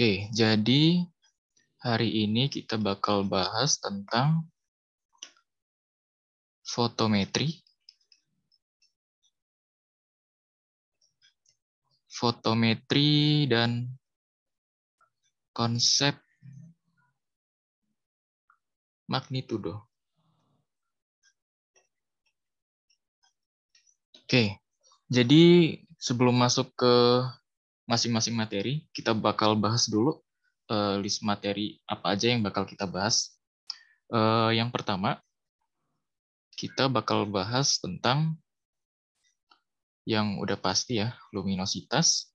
Oke, jadi hari ini kita bakal bahas tentang fotometri. Fotometri dan konsep magnitudo. Oke, jadi sebelum masuk ke masing-masing materi. Kita bakal bahas dulu uh, list materi apa aja yang bakal kita bahas. Uh, yang pertama, kita bakal bahas tentang yang udah pasti ya, luminositas.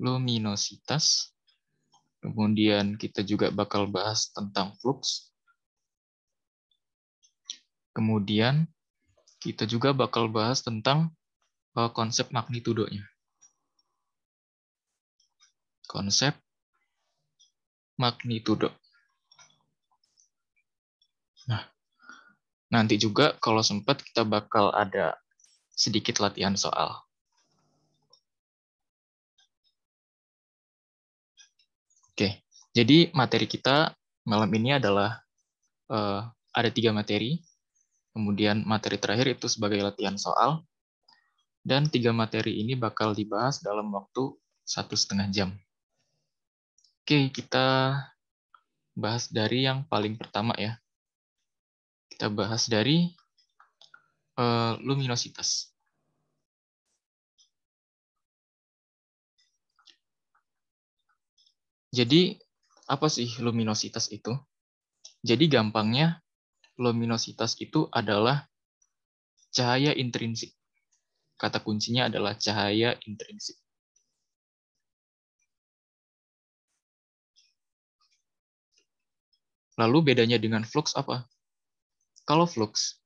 Luminositas. Kemudian kita juga bakal bahas tentang flux. Kemudian kita juga bakal bahas tentang uh, konsep magnitudonya. Konsep magnitudo. Nah, nanti juga kalau sempat kita bakal ada sedikit latihan soal. Oke, jadi materi kita malam ini adalah uh, ada tiga materi. Kemudian materi terakhir itu sebagai latihan soal. Dan tiga materi ini bakal dibahas dalam waktu satu setengah jam. Oke, kita bahas dari yang paling pertama ya. Kita bahas dari uh, luminositas. Jadi, apa sih luminositas itu? Jadi gampangnya, luminositas itu adalah cahaya intrinsik. Kata kuncinya adalah cahaya intrinsik. Lalu bedanya dengan flux apa? Kalau flux,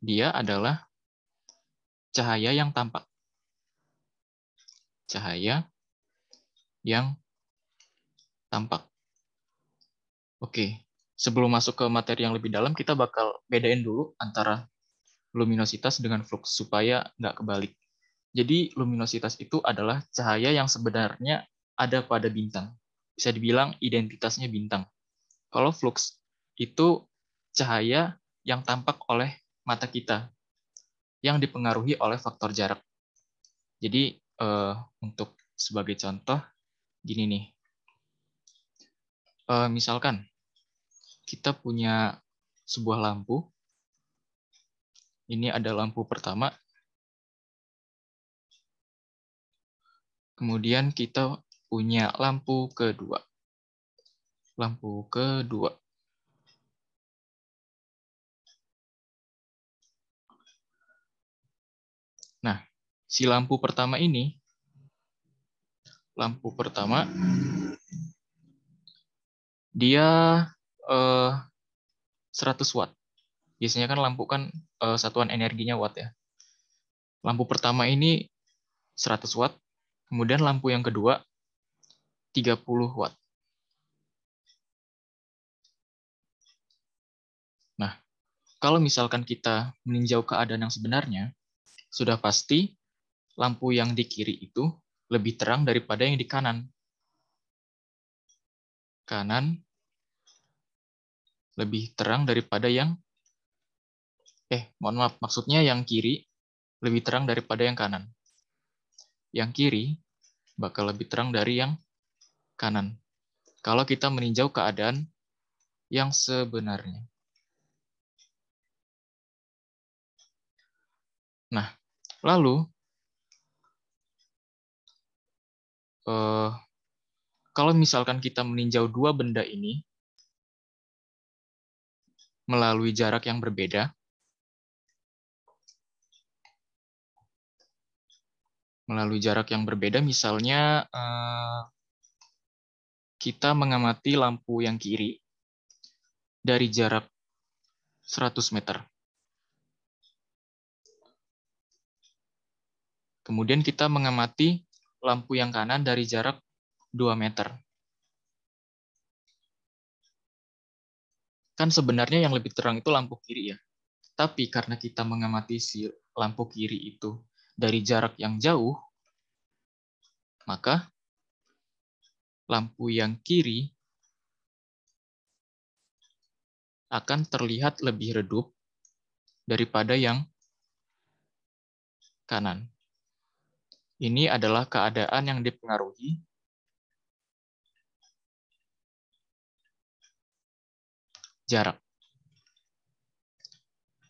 dia adalah cahaya yang tampak. Cahaya yang tampak. Oke, sebelum masuk ke materi yang lebih dalam, kita bakal bedain dulu antara luminositas dengan flux supaya nggak kebalik. Jadi luminositas itu adalah cahaya yang sebenarnya ada pada bintang. Bisa dibilang identitasnya bintang. Kalau flux itu cahaya yang tampak oleh mata kita yang dipengaruhi oleh faktor jarak. Jadi uh, untuk sebagai contoh gini nih. Uh, misalkan kita punya sebuah lampu ini ada lampu pertama. Kemudian kita punya lampu kedua. Lampu kedua. Nah, si lampu pertama ini, lampu pertama, dia eh, 100 watt. Biasanya kan lampu kan uh, satuan energinya watt ya. Lampu pertama ini 100 watt, kemudian lampu yang kedua 30 watt. Nah, kalau misalkan kita meninjau keadaan yang sebenarnya, sudah pasti lampu yang di kiri itu lebih terang daripada yang di kanan. Kanan lebih terang daripada yang Eh, mohon maaf, maksudnya yang kiri lebih terang daripada yang kanan. Yang kiri bakal lebih terang dari yang kanan. Kalau kita meninjau keadaan yang sebenarnya. Nah, lalu eh, kalau misalkan kita meninjau dua benda ini melalui jarak yang berbeda, melalui jarak yang berbeda. Misalnya eh, kita mengamati lampu yang kiri dari jarak 100 meter. Kemudian kita mengamati lampu yang kanan dari jarak 2 meter. Kan sebenarnya yang lebih terang itu lampu kiri ya. Tapi karena kita mengamati si lampu kiri itu dari jarak yang jauh, maka lampu yang kiri akan terlihat lebih redup daripada yang kanan. Ini adalah keadaan yang dipengaruhi jarak.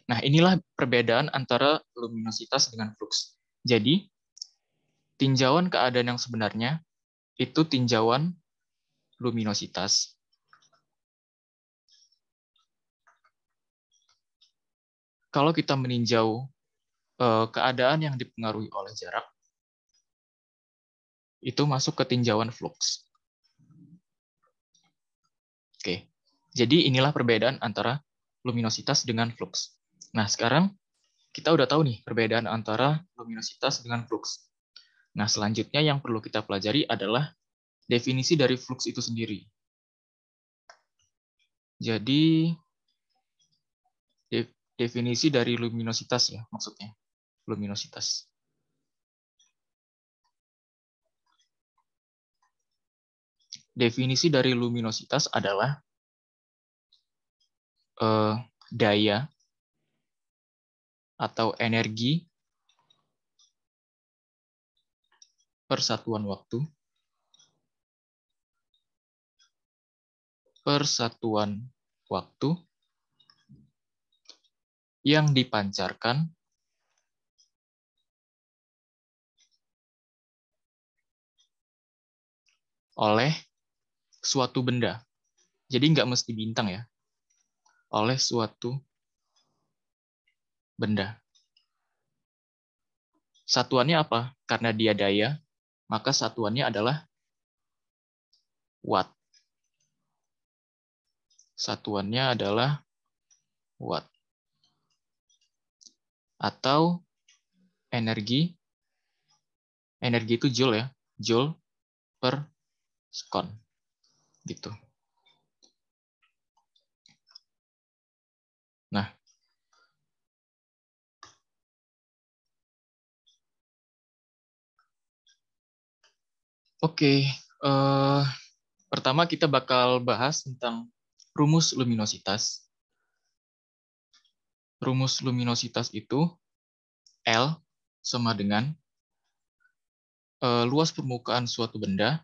Nah, inilah perbedaan antara luminositas dengan flux. Jadi, tinjauan keadaan yang sebenarnya itu tinjauan luminositas. Kalau kita meninjau eh, keadaan yang dipengaruhi oleh jarak, itu masuk ke tinjauan flux. Oke, jadi inilah perbedaan antara luminositas dengan flux. Nah, sekarang kita udah tahu nih perbedaan antara luminositas dengan flux. Nah, selanjutnya yang perlu kita pelajari adalah definisi dari flux itu sendiri. Jadi, de definisi dari luminositas ya maksudnya, luminositas. Definisi dari luminositas adalah uh, daya atau energi persatuan waktu persatuan waktu yang dipancarkan oleh suatu benda. Jadi nggak mesti bintang ya. Oleh suatu benda. Satuannya apa? Karena dia daya, maka satuannya adalah watt. Satuannya adalah watt. Atau energi, energi itu joule ya, joule per sekon. Gitu. Oke, okay, uh, eh, pertama kita bakal bahas tentang rumus luminositas. Rumus luminositas itu L sama dengan uh, luas permukaan suatu benda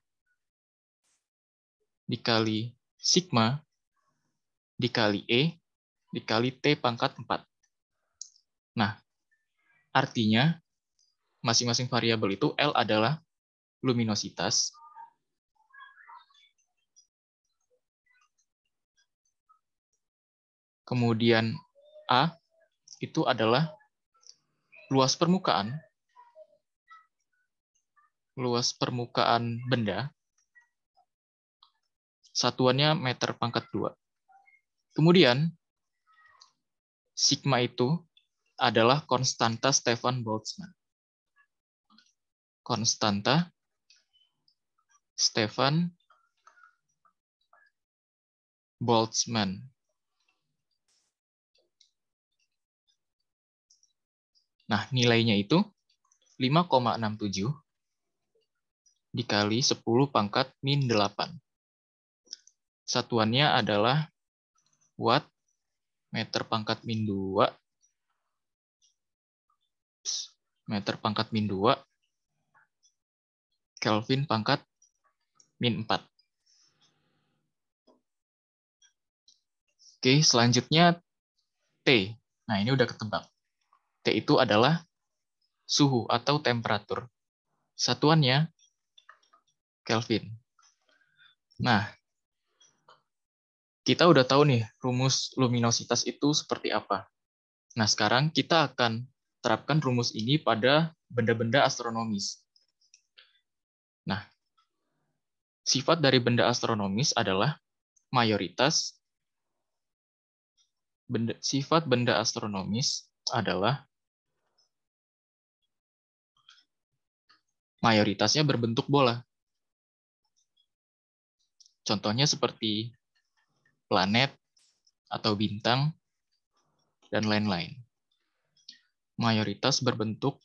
dikali sigma dikali E dikali T pangkat 4. Nah, artinya masing-masing variabel itu L adalah luminositas. Kemudian A itu adalah luas permukaan luas permukaan benda satuannya meter pangkat 2. Kemudian, sigma itu adalah konstanta Stefan Boltzmann. Konstanta Stefan Boltzmann. Nah, nilainya itu 5,67 dikali 10 pangkat min 8. Satuannya adalah watt meter pangkat min 2 meter pangkat min 2 Kelvin pangkat min 4. Oke, selanjutnya T. Nah, ini udah ketebak. T itu adalah suhu atau temperatur. Satuannya Kelvin. Nah, kita udah tahu nih rumus luminositas itu seperti apa. Nah, sekarang kita akan terapkan rumus ini pada benda-benda astronomis. Nah, Sifat dari benda astronomis adalah mayoritas benda, sifat benda astronomis adalah mayoritasnya berbentuk bola. Contohnya seperti planet atau bintang dan lain-lain. Mayoritas berbentuk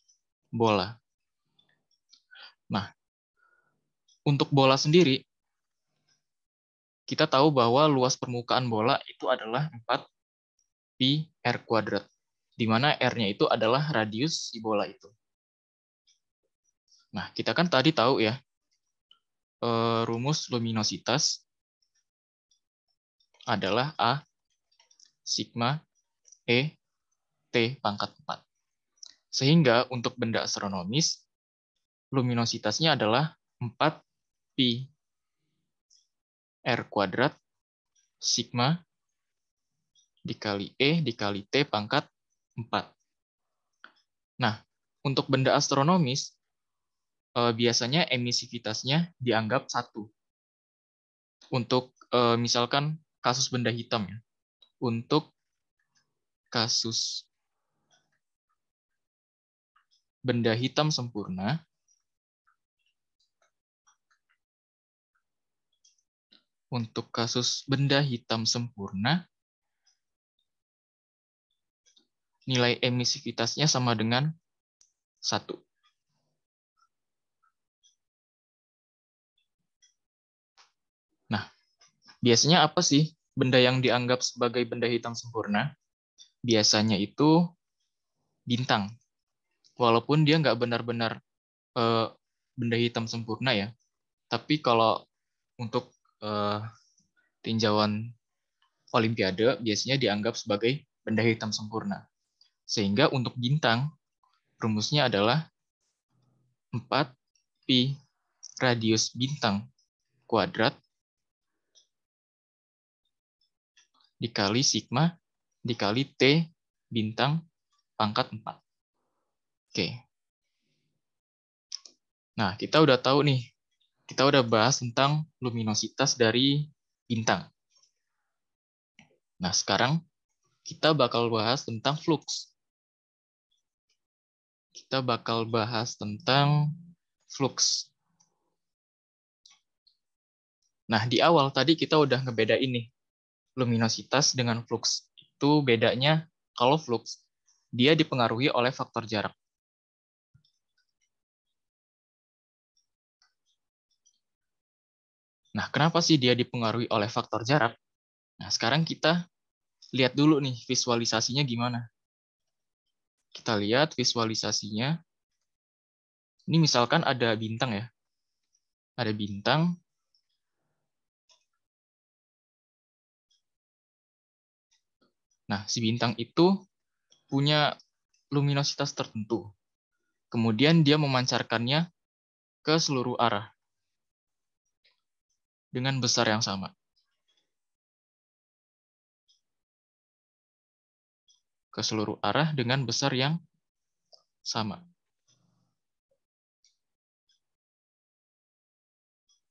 bola. Nah, untuk bola sendiri, kita tahu bahwa luas permukaan bola itu adalah 4 pi r kuadrat, di mana r-nya itu adalah radius si bola itu. Nah, kita kan tadi tahu ya, eh, rumus luminositas adalah A sigma E T pangkat 4. Sehingga untuk benda astronomis, luminositasnya adalah 4 pi r kuadrat sigma dikali E dikali T pangkat 4. Nah, untuk benda astronomis, biasanya eh, biasanya emisivitasnya dianggap satu. Untuk eh, misalkan kasus benda hitam. Ya. Untuk kasus benda hitam sempurna, untuk kasus benda hitam sempurna, nilai emisivitasnya sama dengan 1. Nah, biasanya apa sih benda yang dianggap sebagai benda hitam sempurna? Biasanya itu bintang. Walaupun dia nggak benar-benar e, benda hitam sempurna ya, tapi kalau untuk uh, tinjauan Olimpiade biasanya dianggap sebagai benda hitam sempurna. Sehingga untuk bintang, rumusnya adalah 4pi radius bintang kuadrat dikali sigma dikali T bintang pangkat 4. Oke. Nah, kita udah tahu nih kita udah bahas tentang luminositas dari bintang. Nah, sekarang kita bakal bahas tentang flux. Kita bakal bahas tentang flux. Nah, di awal tadi kita udah ngebedain nih luminositas dengan flux. Itu bedanya kalau flux dia dipengaruhi oleh faktor jarak. Nah, kenapa sih dia dipengaruhi oleh faktor jarak? Nah, sekarang kita lihat dulu nih visualisasinya gimana. Kita lihat visualisasinya. Ini misalkan ada bintang ya. Ada bintang. Nah, si bintang itu punya luminositas tertentu. Kemudian dia memancarkannya ke seluruh arah dengan besar yang sama. Ke seluruh arah dengan besar yang sama.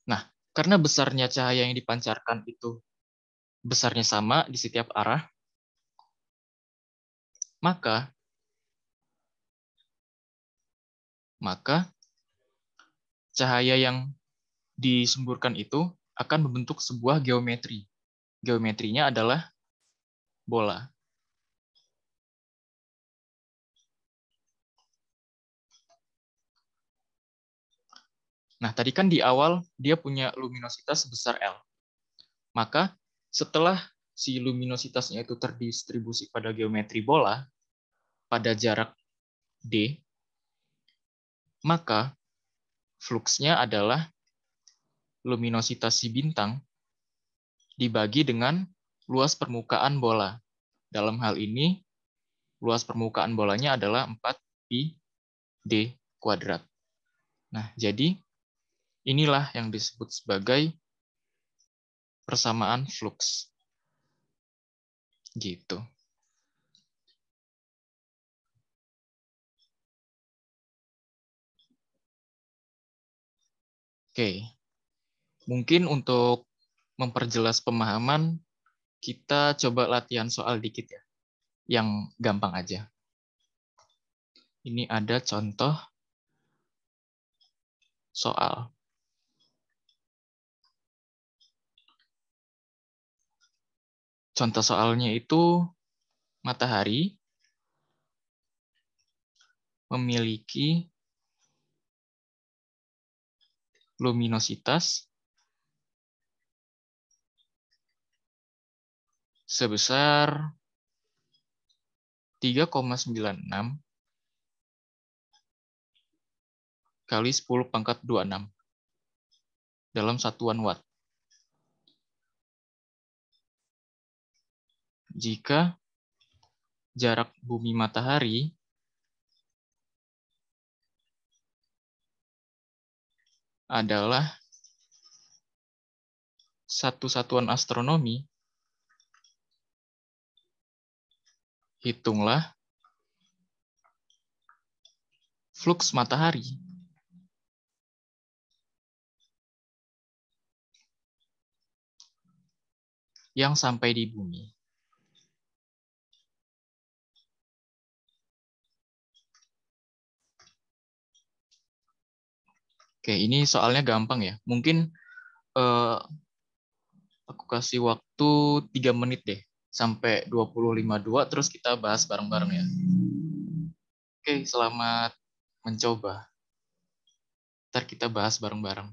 Nah, karena besarnya cahaya yang dipancarkan itu besarnya sama di setiap arah, maka maka cahaya yang disemburkan itu akan membentuk sebuah geometri. Geometrinya adalah bola. Nah, tadi kan di awal dia punya luminositas sebesar L. Maka setelah si luminositasnya itu terdistribusi pada geometri bola pada jarak D, maka fluxnya adalah luminositas si bintang dibagi dengan luas permukaan bola. Dalam hal ini, luas permukaan bolanya adalah 4 pi d kuadrat. Nah, jadi inilah yang disebut sebagai persamaan flux. Gitu. Oke. Okay. Mungkin untuk memperjelas pemahaman, kita coba latihan soal dikit ya, yang gampang aja. Ini ada contoh soal. Contoh soalnya itu matahari memiliki luminositas sebesar 3,96 kali 10 pangkat 26 dalam satuan watt. Jika jarak bumi matahari adalah satu satuan astronomi hitunglah flux matahari. yang sampai di bumi. Oke, ini soalnya gampang ya. Mungkin eh, aku kasih waktu tiga menit deh sampai dua terus kita bahas bareng-bareng ya. Oke, selamat mencoba. Ntar kita bahas bareng-bareng.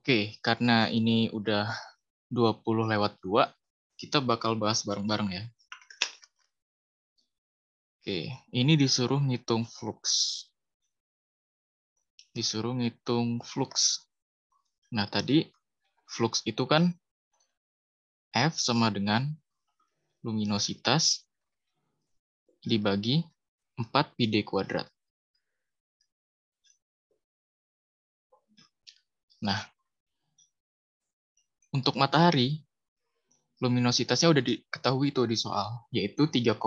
Oke, karena ini udah 20 lewat 2, kita bakal bahas bareng-bareng ya. Oke, ini disuruh ngitung flux. Disuruh ngitung flux. Nah, tadi flux itu kan F sama dengan luminositas dibagi 4 pi D kuadrat. Nah, untuk matahari, luminositasnya udah diketahui itu di soal, yaitu 3,96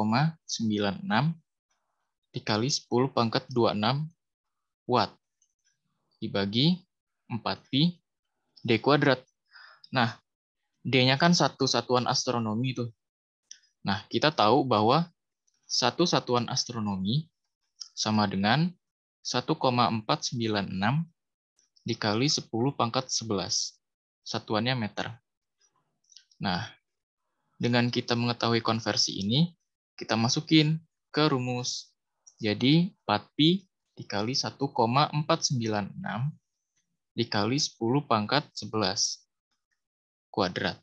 dikali 10 pangkat 26 watt dibagi 4pi d kuadrat. Nah, d-nya kan satu satuan astronomi tuh. Nah, kita tahu bahwa satu satuan astronomi sama dengan 1,496 dikali 10 pangkat 11 satuannya meter. Nah, dengan kita mengetahui konversi ini, kita masukin ke rumus. Jadi 4pi dikali 1,496 dikali 10 pangkat 11 kuadrat.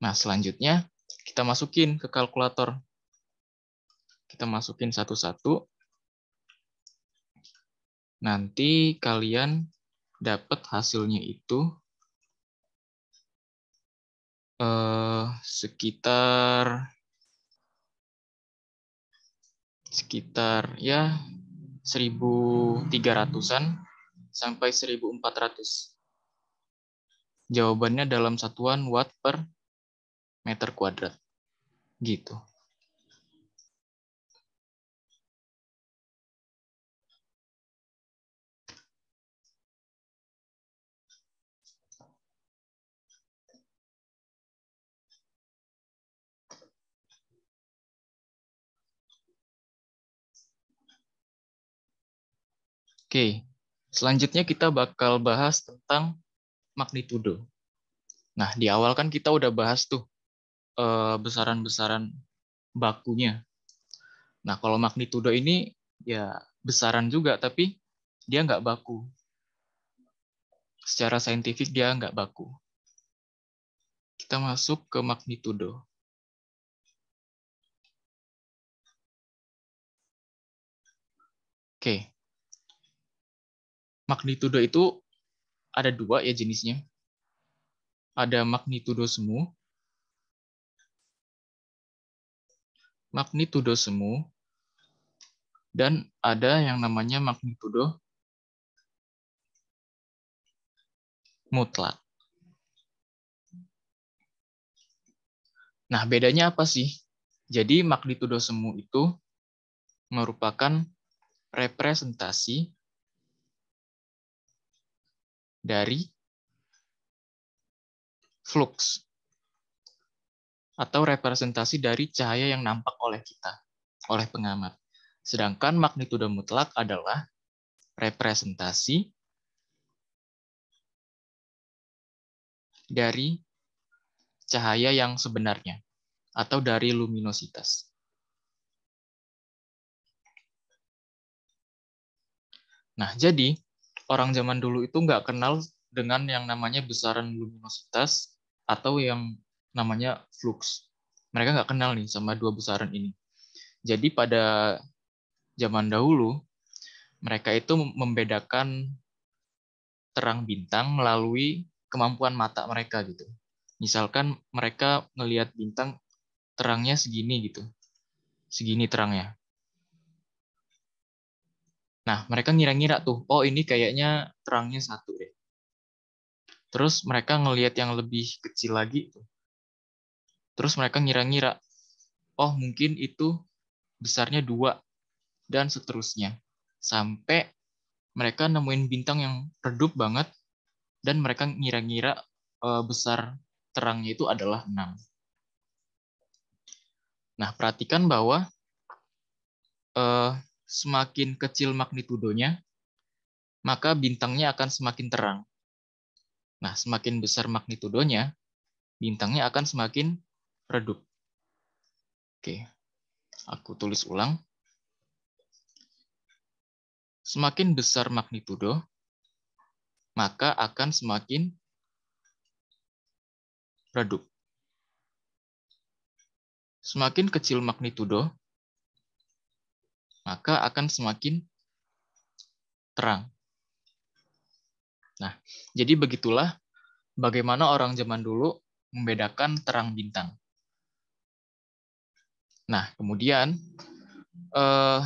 Nah, selanjutnya kita masukin ke kalkulator. Kita masukin satu-satu. Nanti kalian dapat hasilnya itu eh, sekitar sekitar ya 1300-an sampai 1400. Jawabannya dalam satuan watt per meter kuadrat. Gitu. Oke, selanjutnya kita bakal bahas tentang magnitudo. Nah, di awal kan kita udah bahas tuh eh, besaran-besaran bakunya. Nah, kalau magnitudo ini ya besaran juga, tapi dia nggak baku. Secara saintifik dia nggak baku. Kita masuk ke magnitudo. Oke, magnitudo itu ada dua ya jenisnya. Ada magnitudo semu. Magnitudo semu. Dan ada yang namanya magnitudo mutlak. Nah, bedanya apa sih? Jadi magnitudo semu itu merupakan representasi dari flux atau representasi dari cahaya yang nampak oleh kita, oleh pengamat. Sedangkan magnitudo mutlak adalah representasi dari cahaya yang sebenarnya atau dari luminositas. Nah, jadi orang zaman dulu itu nggak kenal dengan yang namanya besaran luminositas atau yang namanya flux. Mereka nggak kenal nih sama dua besaran ini. Jadi pada zaman dahulu, mereka itu membedakan terang bintang melalui kemampuan mata mereka gitu. Misalkan mereka ngelihat bintang terangnya segini gitu. Segini terangnya. Nah, mereka ngira-ngira tuh, oh ini kayaknya terangnya satu deh. Terus mereka ngelihat yang lebih kecil lagi. Terus mereka ngira-ngira, oh mungkin itu besarnya dua, dan seterusnya. Sampai mereka nemuin bintang yang redup banget, dan mereka ngira-ngira e, besar terangnya itu adalah enam. Nah, perhatikan bahwa e, semakin kecil magnitudonya, maka bintangnya akan semakin terang. Nah, semakin besar magnitudonya, bintangnya akan semakin redup. Oke, aku tulis ulang. Semakin besar magnitudo, maka akan semakin redup. Semakin kecil magnitudo, maka akan semakin terang. Nah, jadi begitulah bagaimana orang zaman dulu membedakan terang bintang. Nah, kemudian eh,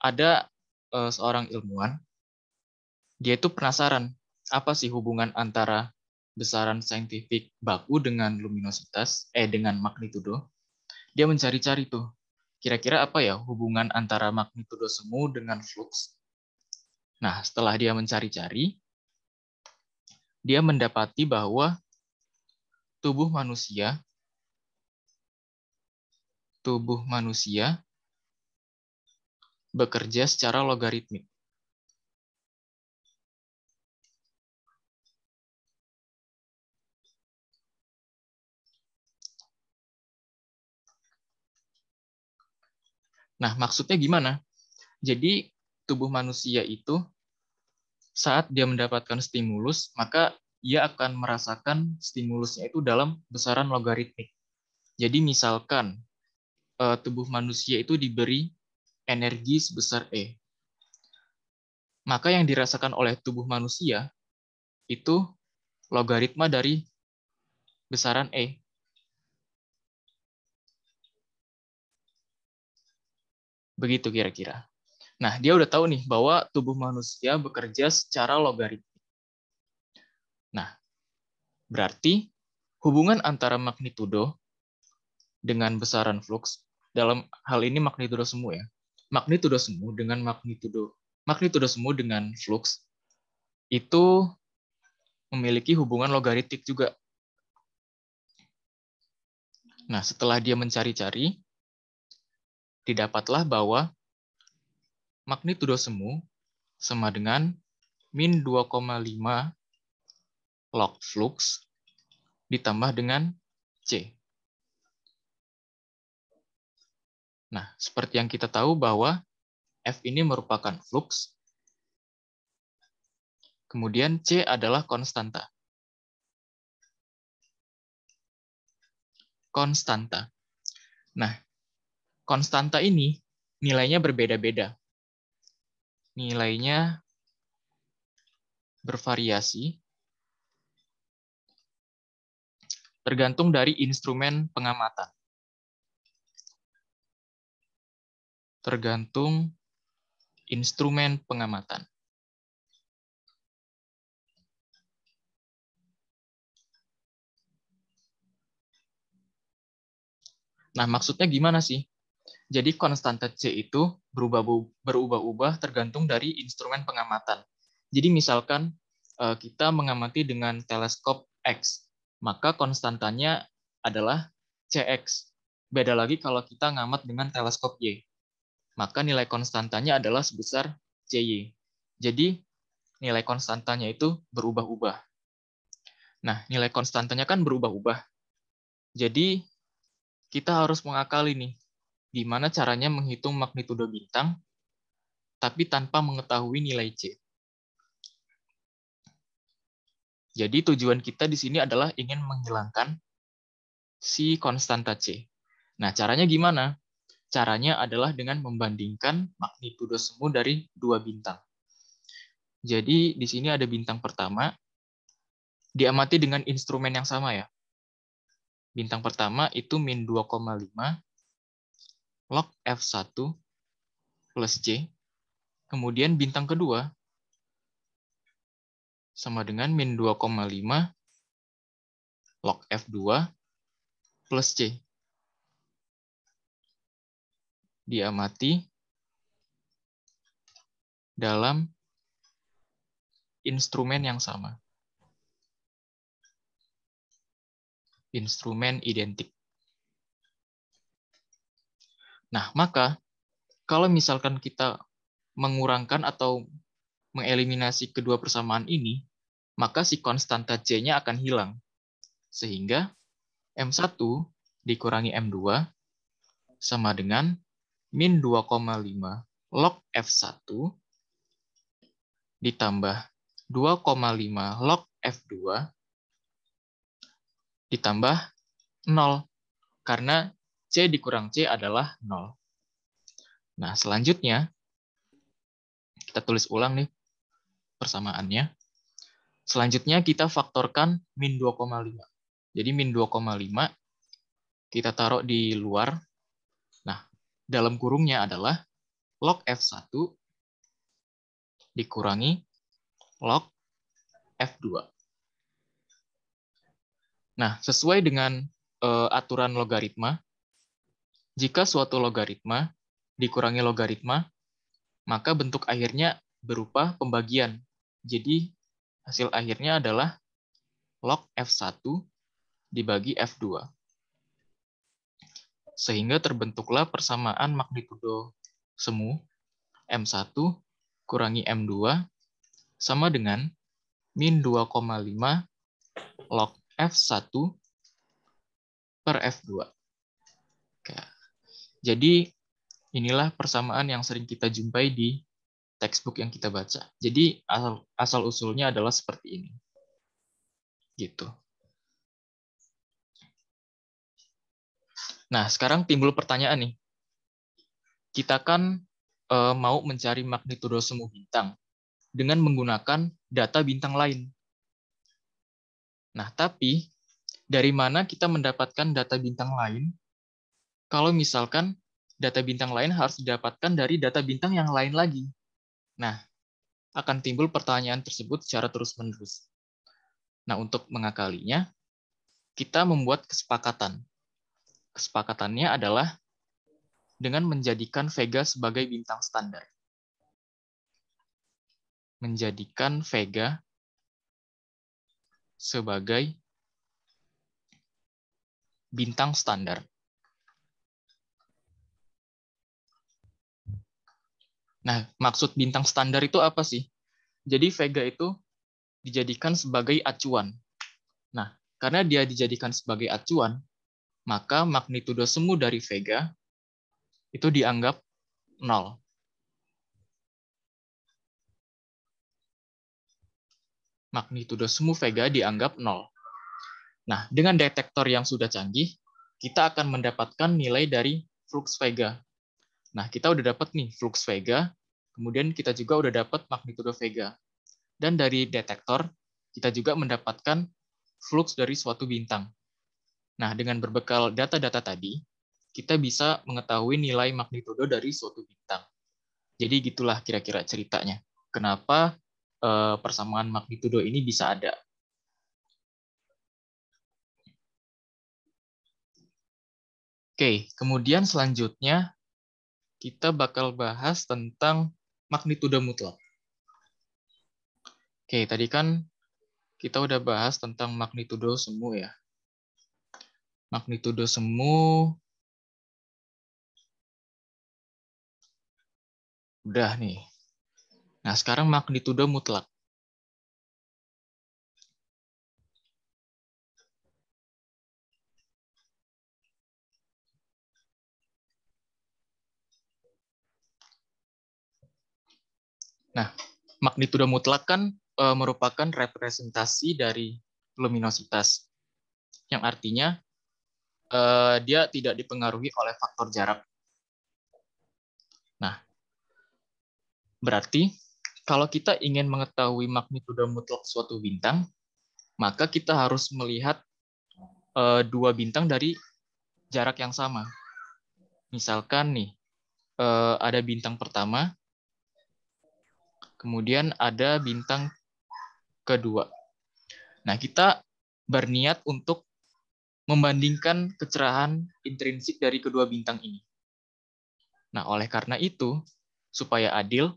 ada eh, seorang ilmuwan, dia itu penasaran apa sih hubungan antara besaran saintifik baku dengan luminositas, eh dengan magnitudo. Dia mencari-cari tuh kira-kira apa ya hubungan antara magnitudo semu dengan flux. Nah, setelah dia mencari-cari, dia mendapati bahwa tubuh manusia tubuh manusia bekerja secara logaritmik. Nah, maksudnya gimana? Jadi, tubuh manusia itu saat dia mendapatkan stimulus, maka ia akan merasakan stimulusnya itu dalam besaran logaritmik. Jadi, misalkan eh, tubuh manusia itu diberi energi sebesar E. Maka yang dirasakan oleh tubuh manusia itu logaritma dari besaran E Begitu kira-kira. Nah, dia udah tahu nih bahwa tubuh manusia bekerja secara logaritmik. Nah, berarti hubungan antara magnitudo dengan besaran flux dalam hal ini magnitudo semu ya. Magnitudo semu dengan magnitudo magnitudo semu dengan flux itu memiliki hubungan logaritik juga. Nah, setelah dia mencari-cari, didapatlah bahwa magnitudo semu sama dengan min 2,5 log flux ditambah dengan C. Nah, seperti yang kita tahu bahwa F ini merupakan flux, kemudian C adalah konstanta. Konstanta. Nah, konstanta ini nilainya berbeda-beda. Nilainya bervariasi tergantung dari instrumen pengamatan. Tergantung instrumen pengamatan. Nah, maksudnya gimana sih? Jadi konstanta C itu berubah ubah tergantung dari instrumen pengamatan. Jadi misalkan eh, kita mengamati dengan teleskop X, maka konstantanya adalah CX. Beda lagi kalau kita ngamat dengan teleskop Y. Maka nilai konstantanya adalah sebesar CY. Jadi nilai konstantanya itu berubah-ubah. Nah, nilai konstantanya kan berubah-ubah. Jadi kita harus mengakali nih Gimana caranya menghitung magnitudo bintang, tapi tanpa mengetahui nilai C? Jadi tujuan kita di sini adalah ingin menghilangkan si konstanta C. Nah, caranya gimana? Caranya adalah dengan membandingkan magnitudo semu dari dua bintang. Jadi di sini ada bintang pertama, diamati dengan instrumen yang sama ya. Bintang pertama itu min 2,5 log F1 plus C. Kemudian bintang kedua sama dengan min 2,5 log F2 plus C. Diamati dalam instrumen yang sama. Instrumen identik. Nah, maka kalau misalkan kita mengurangkan atau mengeliminasi kedua persamaan ini, maka si konstanta C-nya akan hilang. Sehingga M1 dikurangi M2 sama dengan min 2,5 log F1 ditambah 2,5 log F2 ditambah 0. Karena C dikurang C adalah 0. Nah, selanjutnya kita tulis ulang nih persamaannya. Selanjutnya kita faktorkan min 2,5. Jadi min 2,5 kita taruh di luar. Nah, dalam kurungnya adalah log F1 dikurangi log F2. Nah, sesuai dengan eh, aturan logaritma, jika suatu logaritma dikurangi logaritma, maka bentuk akhirnya berupa pembagian. Jadi hasil akhirnya adalah log F1 dibagi F2. Sehingga terbentuklah persamaan magnitudo semu M1 kurangi M2 sama dengan min 2,5 log F1 per F2. Oke. Jadi inilah persamaan yang sering kita jumpai di textbook yang kita baca. Jadi asal, asal usulnya adalah seperti ini. Gitu. Nah, sekarang timbul pertanyaan nih. Kita kan e, mau mencari magnitudo semua bintang dengan menggunakan data bintang lain. Nah, tapi dari mana kita mendapatkan data bintang lain kalau misalkan data bintang lain harus didapatkan dari data bintang yang lain lagi. Nah, akan timbul pertanyaan tersebut secara terus-menerus. Nah, untuk mengakalinya, kita membuat kesepakatan. Kesepakatannya adalah dengan menjadikan Vega sebagai bintang standar. Menjadikan Vega sebagai bintang standar. Nah, maksud bintang standar itu apa sih? Jadi Vega itu dijadikan sebagai acuan. Nah, karena dia dijadikan sebagai acuan, maka magnitudo semu dari Vega itu dianggap nol. Magnitudo semu Vega dianggap nol. Nah, dengan detektor yang sudah canggih, kita akan mendapatkan nilai dari flux Vega Nah, kita udah dapat nih flux vega, kemudian kita juga udah dapat magnitudo vega. Dan dari detektor, kita juga mendapatkan flux dari suatu bintang. Nah, dengan berbekal data-data tadi, kita bisa mengetahui nilai magnitudo dari suatu bintang. Jadi gitulah kira-kira ceritanya. Kenapa eh, persamaan magnitudo ini bisa ada? Oke, kemudian selanjutnya kita bakal bahas tentang magnitudo mutlak. Oke, tadi kan kita udah bahas tentang magnitudo semu ya. Magnitudo semu udah nih. Nah, sekarang magnitudo mutlak. Nah, magnitudo mutlak kan e, merupakan representasi dari luminositas, yang artinya e, dia tidak dipengaruhi oleh faktor jarak. Nah, berarti kalau kita ingin mengetahui magnitudo mutlak suatu bintang, maka kita harus melihat e, dua bintang dari jarak yang sama. Misalkan nih, ada bintang pertama Kemudian ada bintang kedua. Nah, kita berniat untuk membandingkan kecerahan intrinsik dari kedua bintang ini. Nah, oleh karena itu, supaya adil,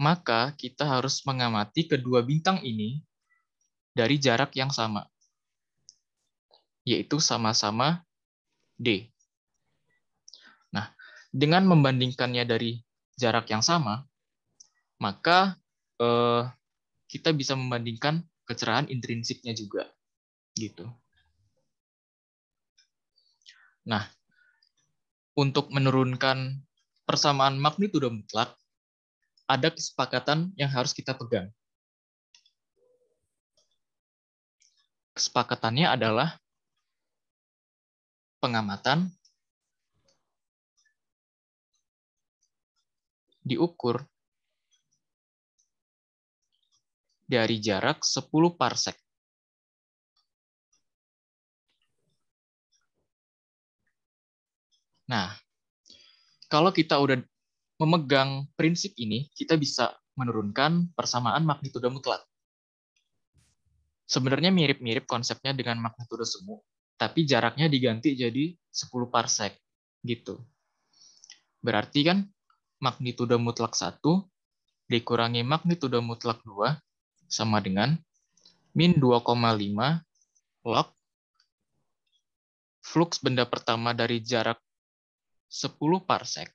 maka kita harus mengamati kedua bintang ini dari jarak yang sama, yaitu sama-sama D. Nah, dengan membandingkannya dari jarak yang sama, maka eh, kita bisa membandingkan kecerahan intrinsiknya juga gitu. Nah, untuk menurunkan persamaan magnitudo mutlak ada kesepakatan yang harus kita pegang. Kesepakatannya adalah pengamatan diukur dari jarak 10 parsec. Nah, kalau kita udah memegang prinsip ini, kita bisa menurunkan persamaan magnitudo mutlak. Sebenarnya mirip-mirip konsepnya dengan magnitudo semu, tapi jaraknya diganti jadi 10 parsec. gitu. Berarti kan magnitudo mutlak 1 dikurangi magnitudo mutlak 2 sama dengan min 2,5 log flux benda pertama dari jarak 10 parsec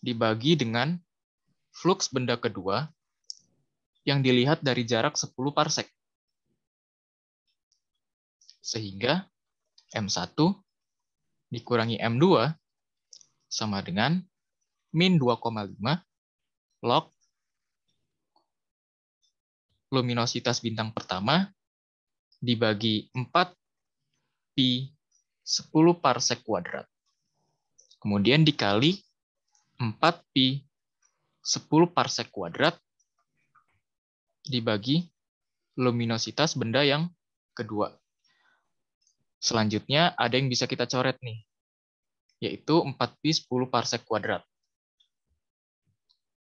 dibagi dengan flux benda kedua yang dilihat dari jarak 10 parsek. Sehingga M1 dikurangi M2 sama dengan min 2,5 log luminositas bintang pertama dibagi 4 pi 10 parsec kuadrat. Kemudian dikali 4 pi 10 parsec kuadrat dibagi luminositas benda yang kedua. Selanjutnya ada yang bisa kita coret nih, yaitu 4 pi 10 parsek kuadrat.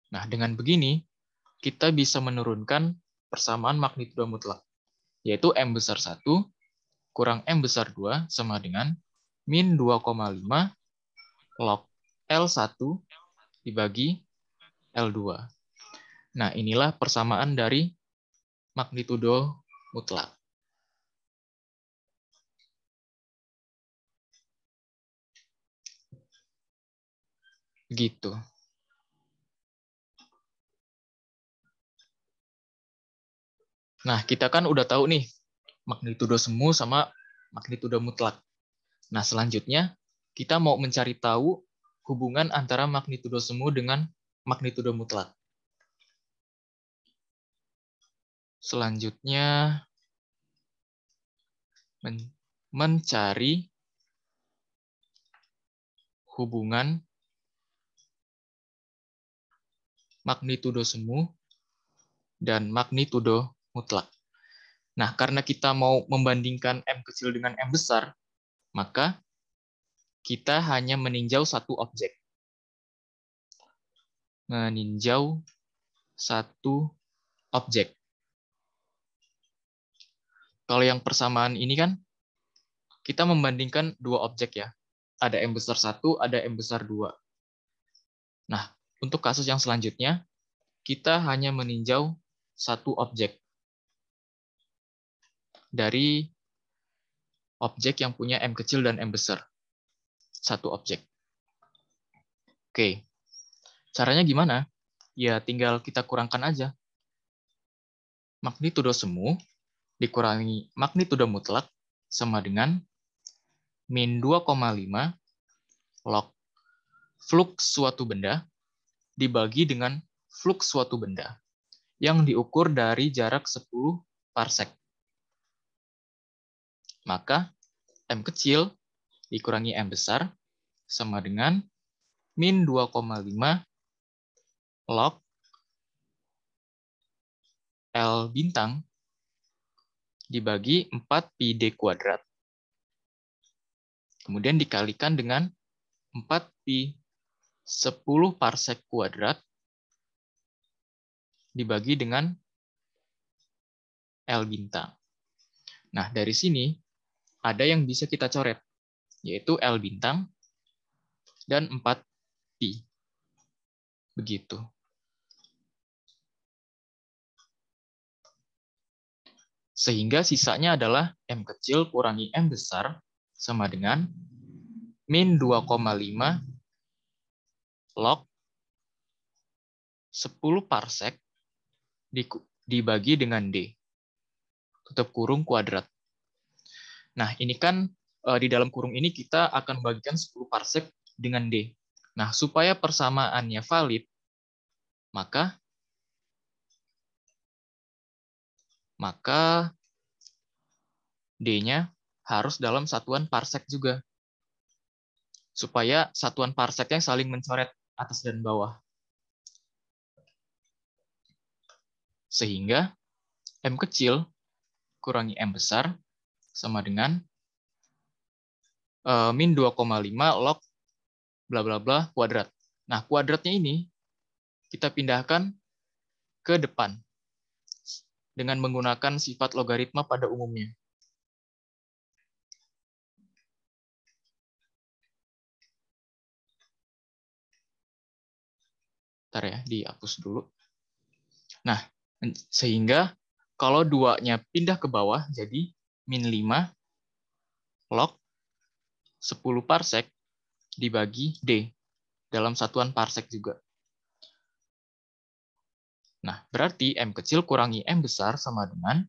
Nah, dengan begini kita bisa menurunkan persamaan magnitudo mutlak, yaitu M besar 1 kurang M besar 2 sama dengan min 2,5 log L1 dibagi L2. Nah, inilah persamaan dari magnitudo mutlak. Gitu. Nah, kita kan udah tahu nih magnitudo semu sama magnitudo mutlak. Nah, selanjutnya kita mau mencari tahu hubungan antara magnitudo semu dengan magnitudo mutlak. Selanjutnya men mencari hubungan magnitudo semu dan magnitudo mutlak. Nah, karena kita mau membandingkan M kecil dengan M besar, maka kita hanya meninjau satu objek. Meninjau satu objek. Kalau yang persamaan ini kan, kita membandingkan dua objek ya. Ada M besar satu, ada M besar dua. Nah, untuk kasus yang selanjutnya, kita hanya meninjau satu objek dari objek yang punya M kecil dan M besar. Satu objek. Oke. Caranya gimana? Ya tinggal kita kurangkan aja. Magnitudo semu dikurangi magnitudo mutlak sama dengan min 2,5 log flux suatu benda dibagi dengan flux suatu benda yang diukur dari jarak 10 parsek. Maka M kecil dikurangi M besar sama dengan min 2,5 log L bintang dibagi 4 pi D kuadrat. Kemudian dikalikan dengan 4 pi 10 parsec kuadrat dibagi dengan L bintang. Nah, dari sini ada yang bisa kita coret, yaitu L bintang dan 4Pi. Begitu. Sehingga sisanya adalah M kecil kurangi M besar sama dengan min 2,5 log 10 parsec dibagi dengan D. Tutup kurung kuadrat. Nah, ini kan eh, di dalam kurung ini kita akan bagikan 10 parsec dengan D. Nah, supaya persamaannya valid, maka maka D-nya harus dalam satuan parsek juga. Supaya satuan yang saling mencoret atas dan bawah. Sehingga M kecil kurangi M besar sama dengan uh, min 2,5 log bla bla bla kuadrat. Nah, kuadratnya ini kita pindahkan ke depan dengan menggunakan sifat logaritma pada umumnya. Ntar ya, dihapus dulu. Nah, sehingga kalau duanya pindah ke bawah, jadi min 5 log 10 parsec dibagi D dalam satuan parsek juga. Nah, berarti M kecil kurangi M besar sama dengan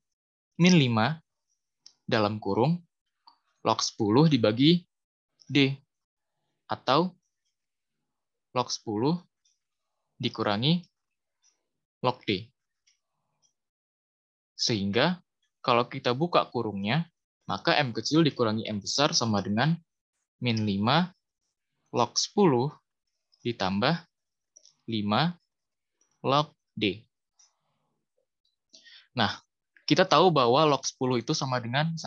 min 5 dalam kurung log 10 dibagi D atau log 10 dikurangi log D. Sehingga kalau kita buka kurungnya, maka M kecil dikurangi M besar sama dengan min 5 log 10 ditambah 5 log D. Nah, kita tahu bahwa log 10 itu sama dengan 1.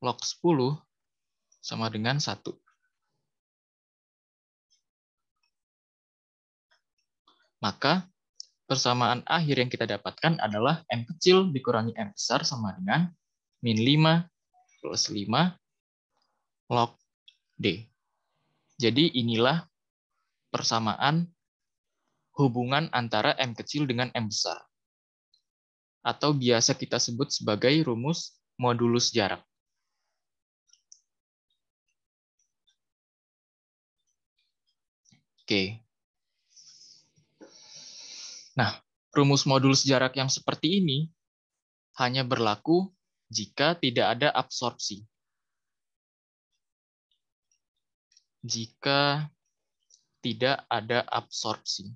Log 10 sama dengan 1. Maka persamaan akhir yang kita dapatkan adalah M kecil dikurangi M besar sama dengan min 5 plus 5 log D. Jadi inilah persamaan hubungan antara M kecil dengan M besar. Atau biasa kita sebut sebagai rumus modulus jarak. Oke, Nah, rumus modul jarak yang seperti ini hanya berlaku jika tidak ada absorpsi. Jika tidak ada absorpsi.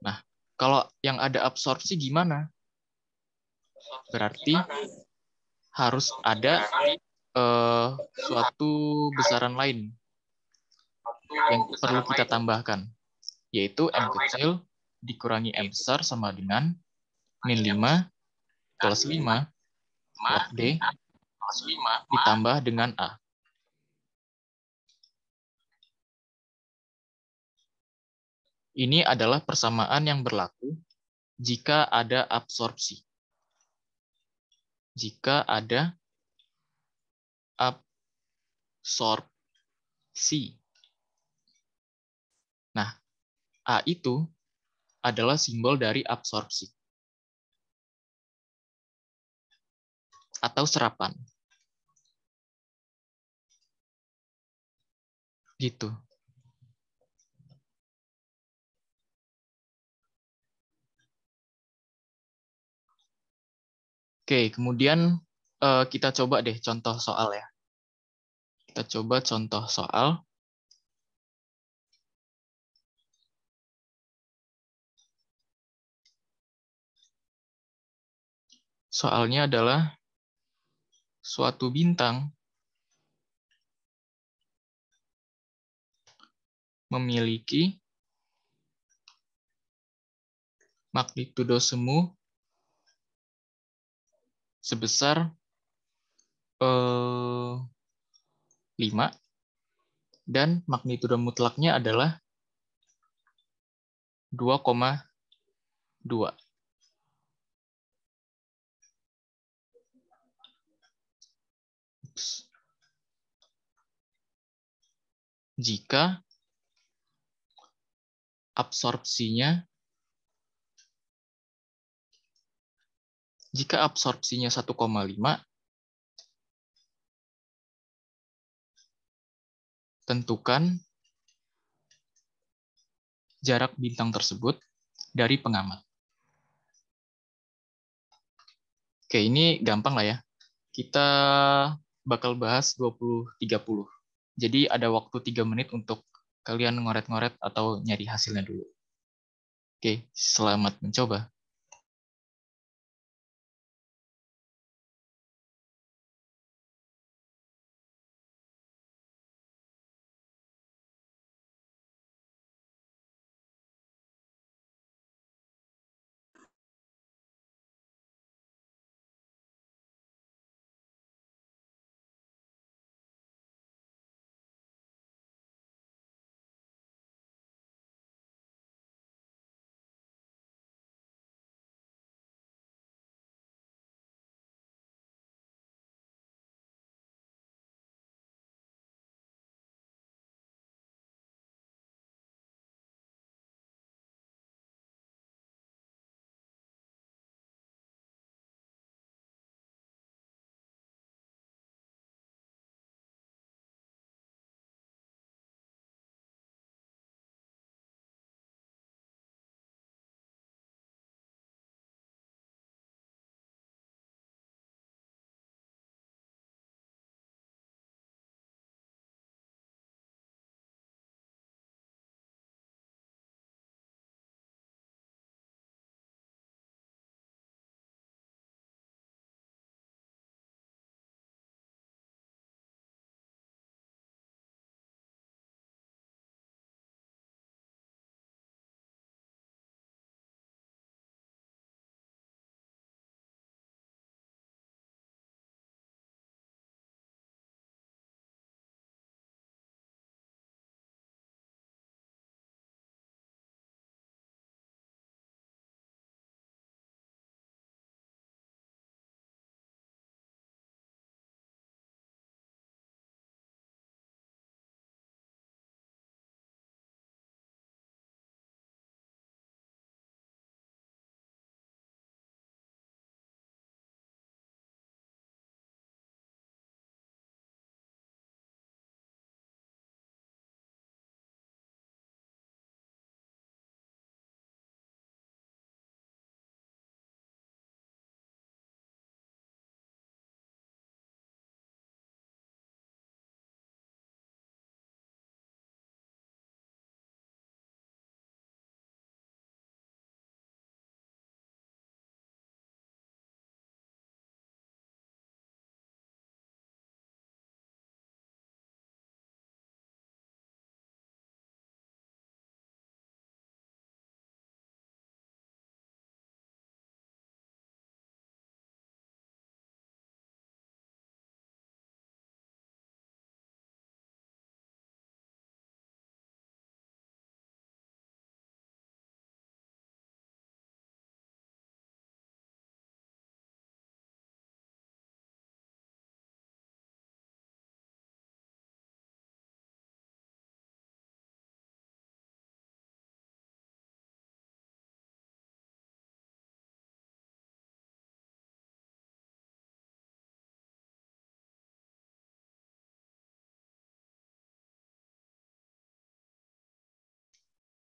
Nah, kalau yang ada absorpsi gimana? Berarti harus ada uh, suatu besaran lain yang perlu kita tambahkan, yaitu M kecil dikurangi M besar sama dengan min 5 plus 5 kuat D ditambah dengan A. Ini adalah persamaan yang berlaku jika ada absorpsi. Jika ada absorpsi. Nah, A itu adalah simbol dari absorpsi atau serapan. Gitu. Oke, kemudian uh, kita coba deh contoh soal ya. Kita coba contoh soal. Soalnya adalah suatu bintang memiliki magnitudo semu sebesar 5 eh, dan magnitudo mutlaknya adalah 2,2. Jika absorpsinya jika absorpsinya 1,5 tentukan jarak bintang tersebut dari pengamat. Oke, ini gampang lah ya. Kita bakal bahas 20-30. Jadi ada waktu 3 menit untuk kalian ngoret-ngoret atau nyari hasilnya dulu. Oke, selamat mencoba.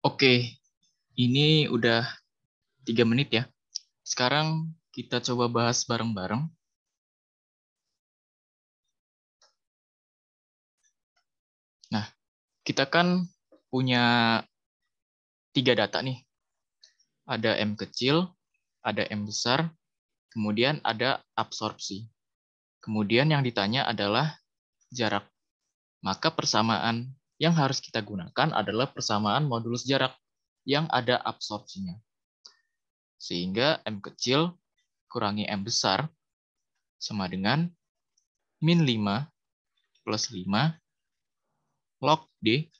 Oke, ini udah tiga menit ya. Sekarang kita coba bahas bareng-bareng. Nah, kita kan punya tiga data nih. Ada M kecil, ada M besar, kemudian ada absorpsi. Kemudian yang ditanya adalah jarak. Maka persamaan yang harus kita gunakan adalah persamaan modulus jarak yang ada absorpsinya. Sehingga M kecil kurangi M besar sama dengan min 5 plus 5 log D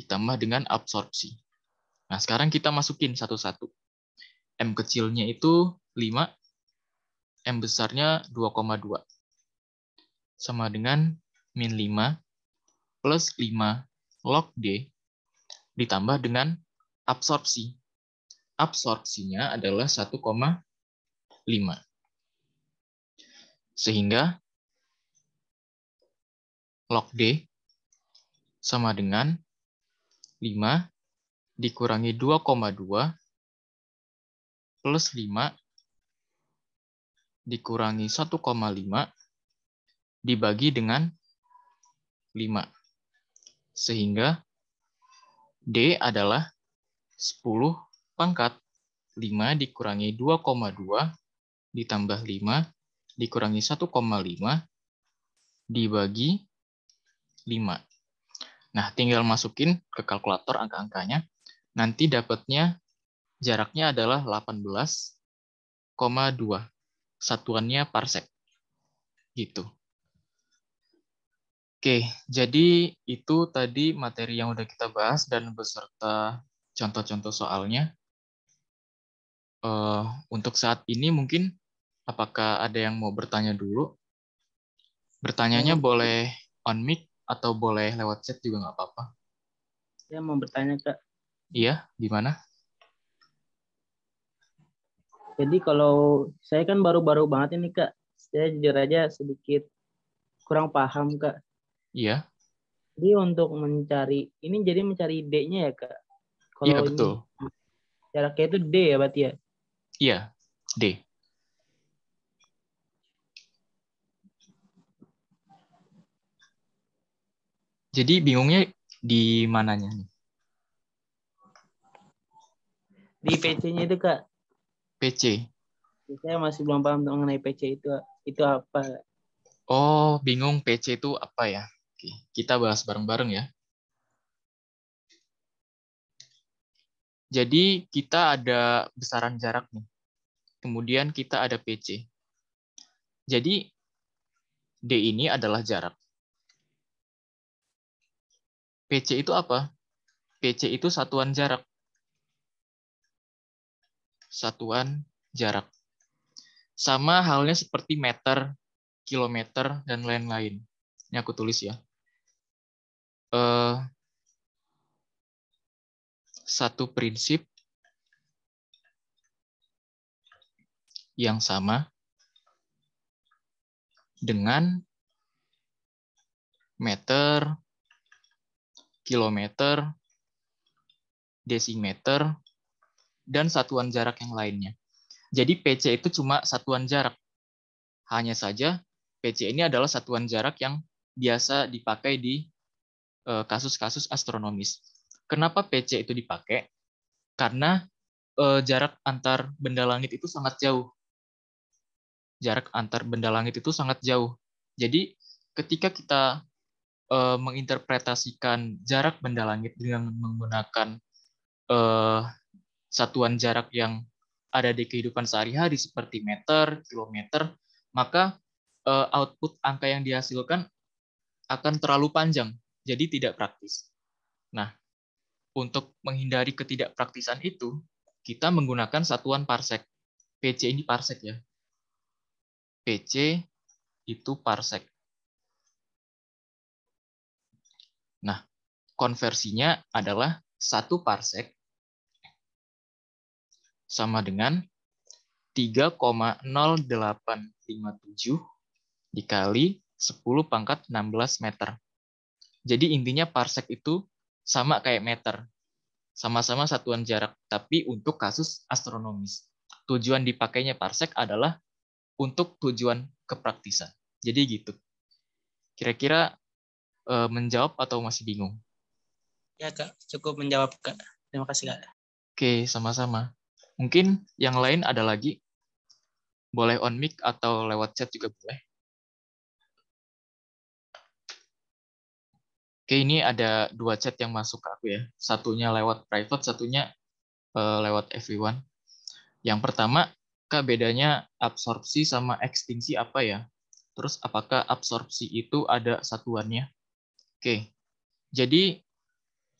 ditambah dengan absorpsi. Nah, sekarang kita masukin satu-satu. M kecilnya itu 5, M besarnya 2,2. Sama dengan min 5 plus 5 log D ditambah dengan absorpsi. Absorpsinya adalah 1,5. Sehingga log D sama dengan 5 dikurangi 2,2 plus 5 dikurangi 1,5 dibagi dengan 5. Sehingga D adalah 10 pangkat 5 dikurangi 2,2 ditambah 5 dikurangi 1,5 dibagi 5. Nah, tinggal masukin ke kalkulator angka-angkanya. Nanti dapatnya jaraknya adalah 18,2. Satuannya parsec. Gitu. Oke, jadi itu tadi materi yang udah kita bahas dan beserta contoh-contoh soalnya. Uh, untuk saat ini mungkin apakah ada yang mau bertanya dulu? Bertanyanya hmm. boleh on mic atau boleh lewat chat juga nggak apa-apa. Saya mau bertanya, Kak. Iya, di mana? Jadi kalau saya kan baru-baru banget ini, Kak. Saya jujur aja sedikit kurang paham, Kak Iya. Jadi untuk mencari ini jadi mencari D-nya ya kak. Kalau iya betul. Ini, jaraknya itu D ya berarti ya. Iya D. Jadi bingungnya di mananya nih? Di PC-nya itu kak. PC. Saya masih belum paham mengenai PC itu itu apa. Oh bingung PC itu apa ya? Oke, kita bahas bareng-bareng ya. Jadi kita ada besaran jarak nih. Kemudian kita ada PC. Jadi D ini adalah jarak. PC itu apa? PC itu satuan jarak. Satuan jarak. Sama halnya seperti meter, kilometer, dan lain-lain. Ini aku tulis ya uh, satu prinsip yang sama dengan meter, kilometer, desimeter, dan satuan jarak yang lainnya. Jadi PC itu cuma satuan jarak. Hanya saja PC ini adalah satuan jarak yang biasa dipakai di Eh, kasus-kasus astronomis. Kenapa PC itu dipakai? Karena eh, jarak antar benda langit itu sangat jauh. Jarak antar benda langit itu sangat jauh. Jadi ketika kita eh, menginterpretasikan jarak benda langit dengan menggunakan satuan jarak yang ada di kehidupan sehari-hari seperti meter, kilometer, maka output angka yang dihasilkan akan terlalu panjang jadi tidak praktis. Nah, untuk menghindari ketidakpraktisan itu, kita menggunakan satuan parsec. PC ini parsec ya. PC itu parsec. Nah, konversinya adalah satu parsec sama dengan 3,0857 dikali 10 pangkat 16 meter. Jadi intinya parsec itu sama kayak meter. Sama-sama satuan jarak, tapi untuk kasus astronomis. Tujuan dipakainya parsec adalah untuk tujuan kepraktisan. Jadi gitu. Kira-kira e, menjawab atau masih bingung? Ya, Kak. Cukup menjawab, Kak. Terima kasih, Kak. Oke, sama-sama. Mungkin yang lain ada lagi? Boleh on mic atau lewat chat juga boleh. Oke, ini ada dua chat yang masuk ke aku ya. Satunya lewat private, satunya uh, lewat everyone. Yang pertama, Kak bedanya absorpsi sama ekstinsi apa ya? Terus apakah absorpsi itu ada satuannya? Oke, jadi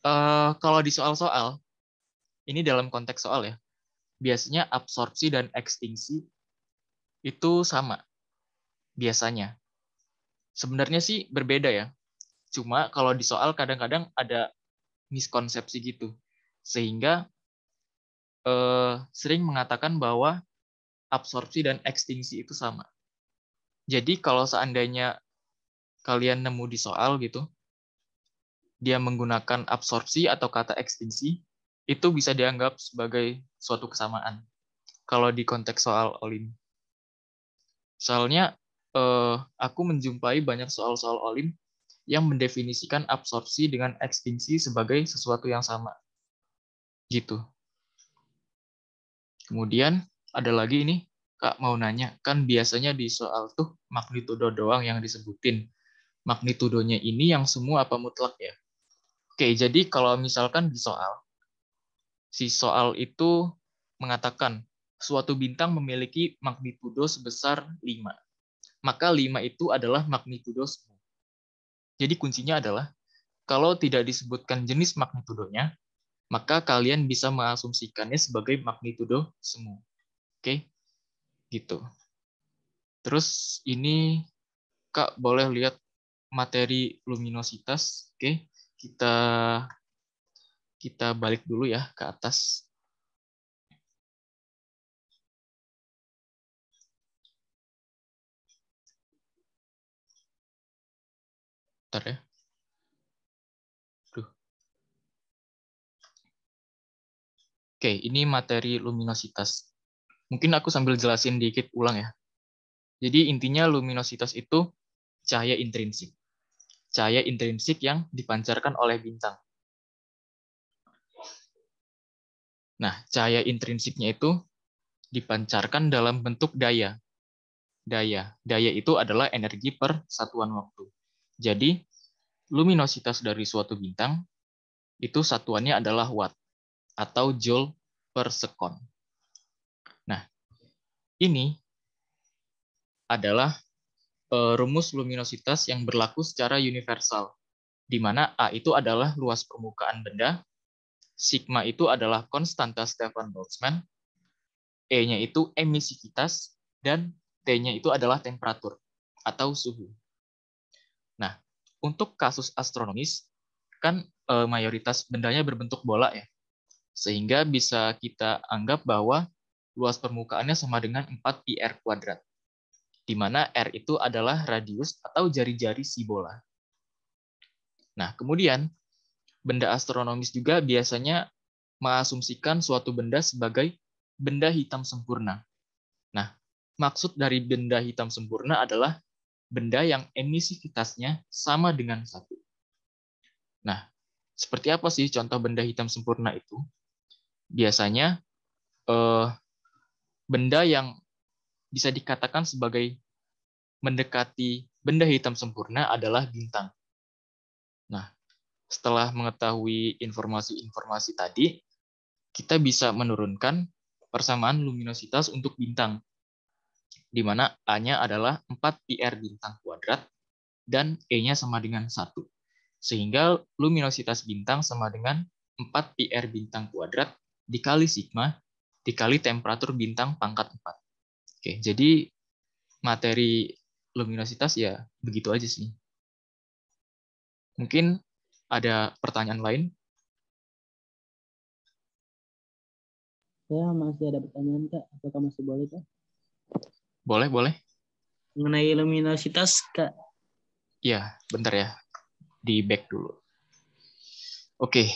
uh, kalau di soal-soal, ini dalam konteks soal ya, biasanya absorpsi dan ekstinsi itu sama biasanya. Sebenarnya sih berbeda ya, Cuma kalau di soal kadang-kadang ada miskonsepsi gitu. Sehingga eh, sering mengatakan bahwa absorpsi dan ekstinsi itu sama. Jadi kalau seandainya kalian nemu di soal gitu, dia menggunakan absorpsi atau kata ekstinsi itu bisa dianggap sebagai suatu kesamaan. Kalau di konteks soal olim. Soalnya eh, aku menjumpai banyak soal-soal olim yang mendefinisikan absorpsi dengan ekstinsi sebagai sesuatu yang sama. Gitu. Kemudian ada lagi ini, Kak mau nanya, kan biasanya di soal tuh magnitudo doang yang disebutin. Magnitudonya ini yang semua apa mutlak ya? Oke, jadi kalau misalkan di soal, si soal itu mengatakan suatu bintang memiliki magnitudo sebesar 5. Maka 5 itu adalah magnitudo semua. Jadi kuncinya adalah kalau tidak disebutkan jenis magnitudonya, maka kalian bisa mengasumsikannya sebagai magnitudo semua, Oke? Gitu. Terus ini Kak boleh lihat materi luminositas. Oke, kita kita balik dulu ya ke atas. Bentar ya. Duh. Oke, ini materi luminositas. Mungkin aku sambil jelasin dikit ulang ya. Jadi intinya luminositas itu cahaya intrinsik. Cahaya intrinsik yang dipancarkan oleh bintang. Nah, cahaya intrinsiknya itu dipancarkan dalam bentuk daya. Daya. Daya itu adalah energi per satuan waktu. Jadi, luminositas dari suatu bintang itu satuannya adalah watt atau joule per sekon. Nah, ini adalah eh, rumus luminositas yang berlaku secara universal, di mana A itu adalah luas permukaan benda, sigma itu adalah konstanta Stefan Boltzmann, E-nya itu emisivitas, dan T-nya itu adalah temperatur atau suhu. Nah, untuk kasus astronomis kan e, mayoritas bendanya berbentuk bola ya. Sehingga bisa kita anggap bahwa luas permukaannya sama dengan 4 pi r kuadrat. Di mana r itu adalah radius atau jari-jari si bola. Nah, kemudian benda astronomis juga biasanya mengasumsikan suatu benda sebagai benda hitam sempurna. Nah, maksud dari benda hitam sempurna adalah benda yang emisi emisivitasnya sama dengan satu. Nah, seperti apa sih contoh benda hitam sempurna itu? Biasanya eh, benda yang bisa dikatakan sebagai mendekati benda hitam sempurna adalah bintang. Nah, setelah mengetahui informasi-informasi tadi, kita bisa menurunkan persamaan luminositas untuk bintang di mana A-nya adalah 4PR bintang kuadrat, dan E-nya sama dengan 1. Sehingga luminositas bintang sama dengan 4PR bintang kuadrat dikali sigma dikali temperatur bintang pangkat 4. Oke, jadi materi luminositas ya begitu aja sih. Mungkin ada pertanyaan lain? saya masih ada pertanyaan, Kak. Apakah masih boleh, Kak? Boleh, boleh. Mengenai luminositas, Kak. Ya, bentar ya. Di back dulu. Oke.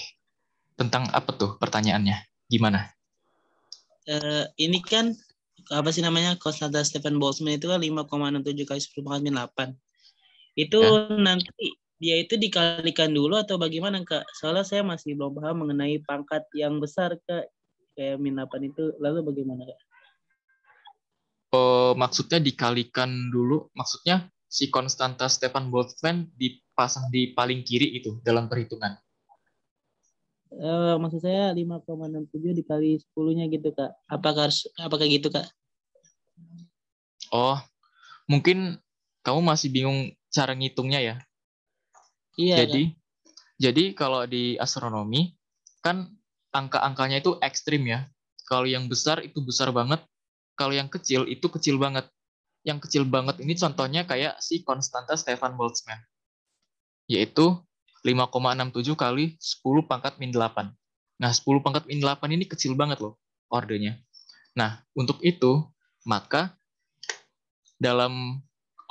Tentang apa tuh pertanyaannya? Gimana? Uh, ini kan apa sih namanya konstanta Stephen Boltzmann itu kan 5,67 kali 10 pangkat min 8. Itu ya. nanti dia itu dikalikan dulu atau bagaimana Kak? Soalnya saya masih belum paham mengenai pangkat yang besar Kak. Kayak min 8 itu lalu bagaimana Kak? uh, maksudnya dikalikan dulu, maksudnya si konstanta Stefan Boltzmann dipasang di paling kiri itu dalam perhitungan. Uh, maksud saya 5,67 dikali 10-nya gitu, Kak. Apakah harus apakah gitu, Kak? Oh, mungkin kamu masih bingung cara ngitungnya ya. Iya. Jadi kan? jadi kalau di astronomi kan angka-angkanya itu ekstrim ya. Kalau yang besar itu besar banget, kalau yang kecil itu kecil banget. Yang kecil banget ini contohnya kayak si konstanta Stefan Boltzmann, yaitu 5,67 kali 10 pangkat min 8. Nah, 10 pangkat min 8 ini kecil banget loh ordernya. Nah, untuk itu, maka dalam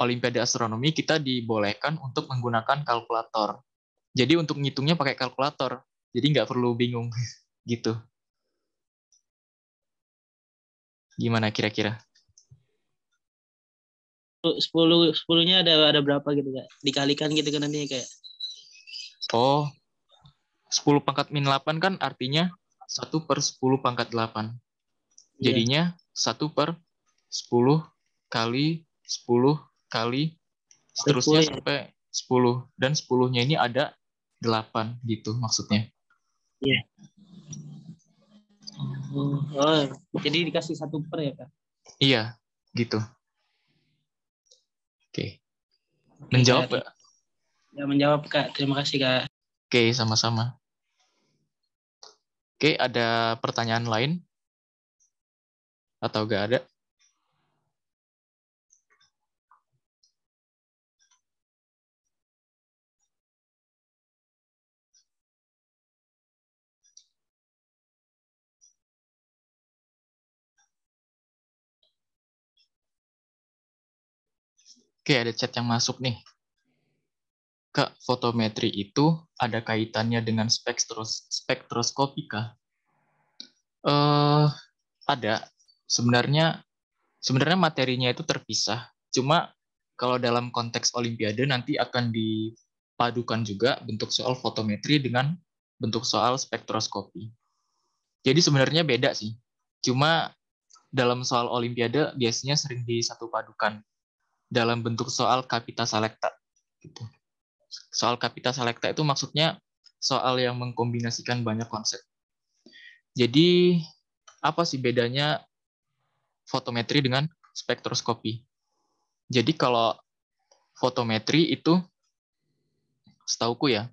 Olimpiade Astronomi kita dibolehkan untuk menggunakan kalkulator. Jadi untuk ngitungnya pakai kalkulator. Jadi nggak perlu bingung gitu. Gimana kira-kira? 10 10-nya ada ada berapa gitu Kak? Dikalikan gitu kan nantinya kayak. Oh. 10 pangkat min 8 kan artinya 1 per 10 pangkat 8. Iya. Jadinya yeah. 1 per 10 kali 10 kali seterusnya 10, ya? 10 dan 10-nya ini ada 8 gitu maksudnya. Iya. Yeah. Oh, jadi dikasih satu per ya kak? Iya, gitu. Oke. Menjawab kak. Ya menjawab kak. Terima kasih kak. Oke, sama-sama. Oke, ada pertanyaan lain? Atau gak ada? Oke, ada chat yang masuk nih. Kak, fotometri itu ada kaitannya dengan spektros spektroskopika? Uh, ada. Sebenarnya sebenarnya materinya itu terpisah. Cuma kalau dalam konteks olimpiade nanti akan dipadukan juga bentuk soal fotometri dengan bentuk soal spektroskopi. Jadi sebenarnya beda sih. Cuma dalam soal olimpiade biasanya sering disatu padukan dalam bentuk soal kapita selecta Gitu. Soal kapita selecta itu maksudnya soal yang mengkombinasikan banyak konsep. Jadi apa sih bedanya fotometri dengan spektroskopi? Jadi kalau fotometri itu setauku ya,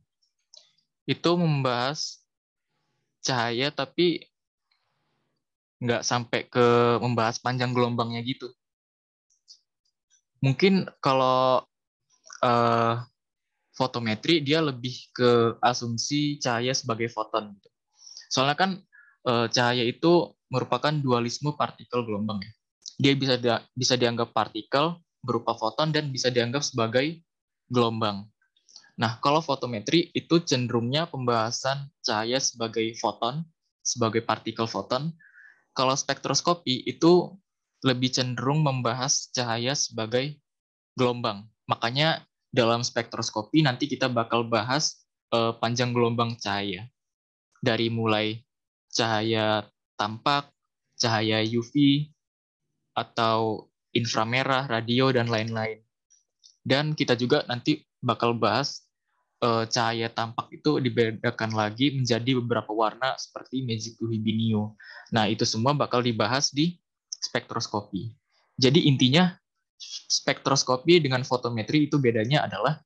itu membahas cahaya tapi nggak sampai ke membahas panjang gelombangnya gitu mungkin kalau uh, fotometri dia lebih ke asumsi cahaya sebagai foton. Gitu. Soalnya kan uh, cahaya itu merupakan dualisme partikel gelombang ya. Dia bisa dia, bisa dianggap partikel berupa foton dan bisa dianggap sebagai gelombang. Nah, kalau fotometri itu cenderungnya pembahasan cahaya sebagai foton, sebagai partikel foton. Kalau spektroskopi itu lebih cenderung membahas cahaya sebagai gelombang. Makanya dalam spektroskopi nanti kita bakal bahas uh, panjang gelombang cahaya. Dari mulai cahaya tampak, cahaya UV, atau inframerah, radio, dan lain-lain. Dan kita juga nanti bakal bahas eh, cahaya tampak itu dibedakan lagi menjadi beberapa warna seperti Magic Hibinio. Nah, itu semua bakal dibahas di spektroskopi. Jadi intinya spektroskopi dengan fotometri itu bedanya adalah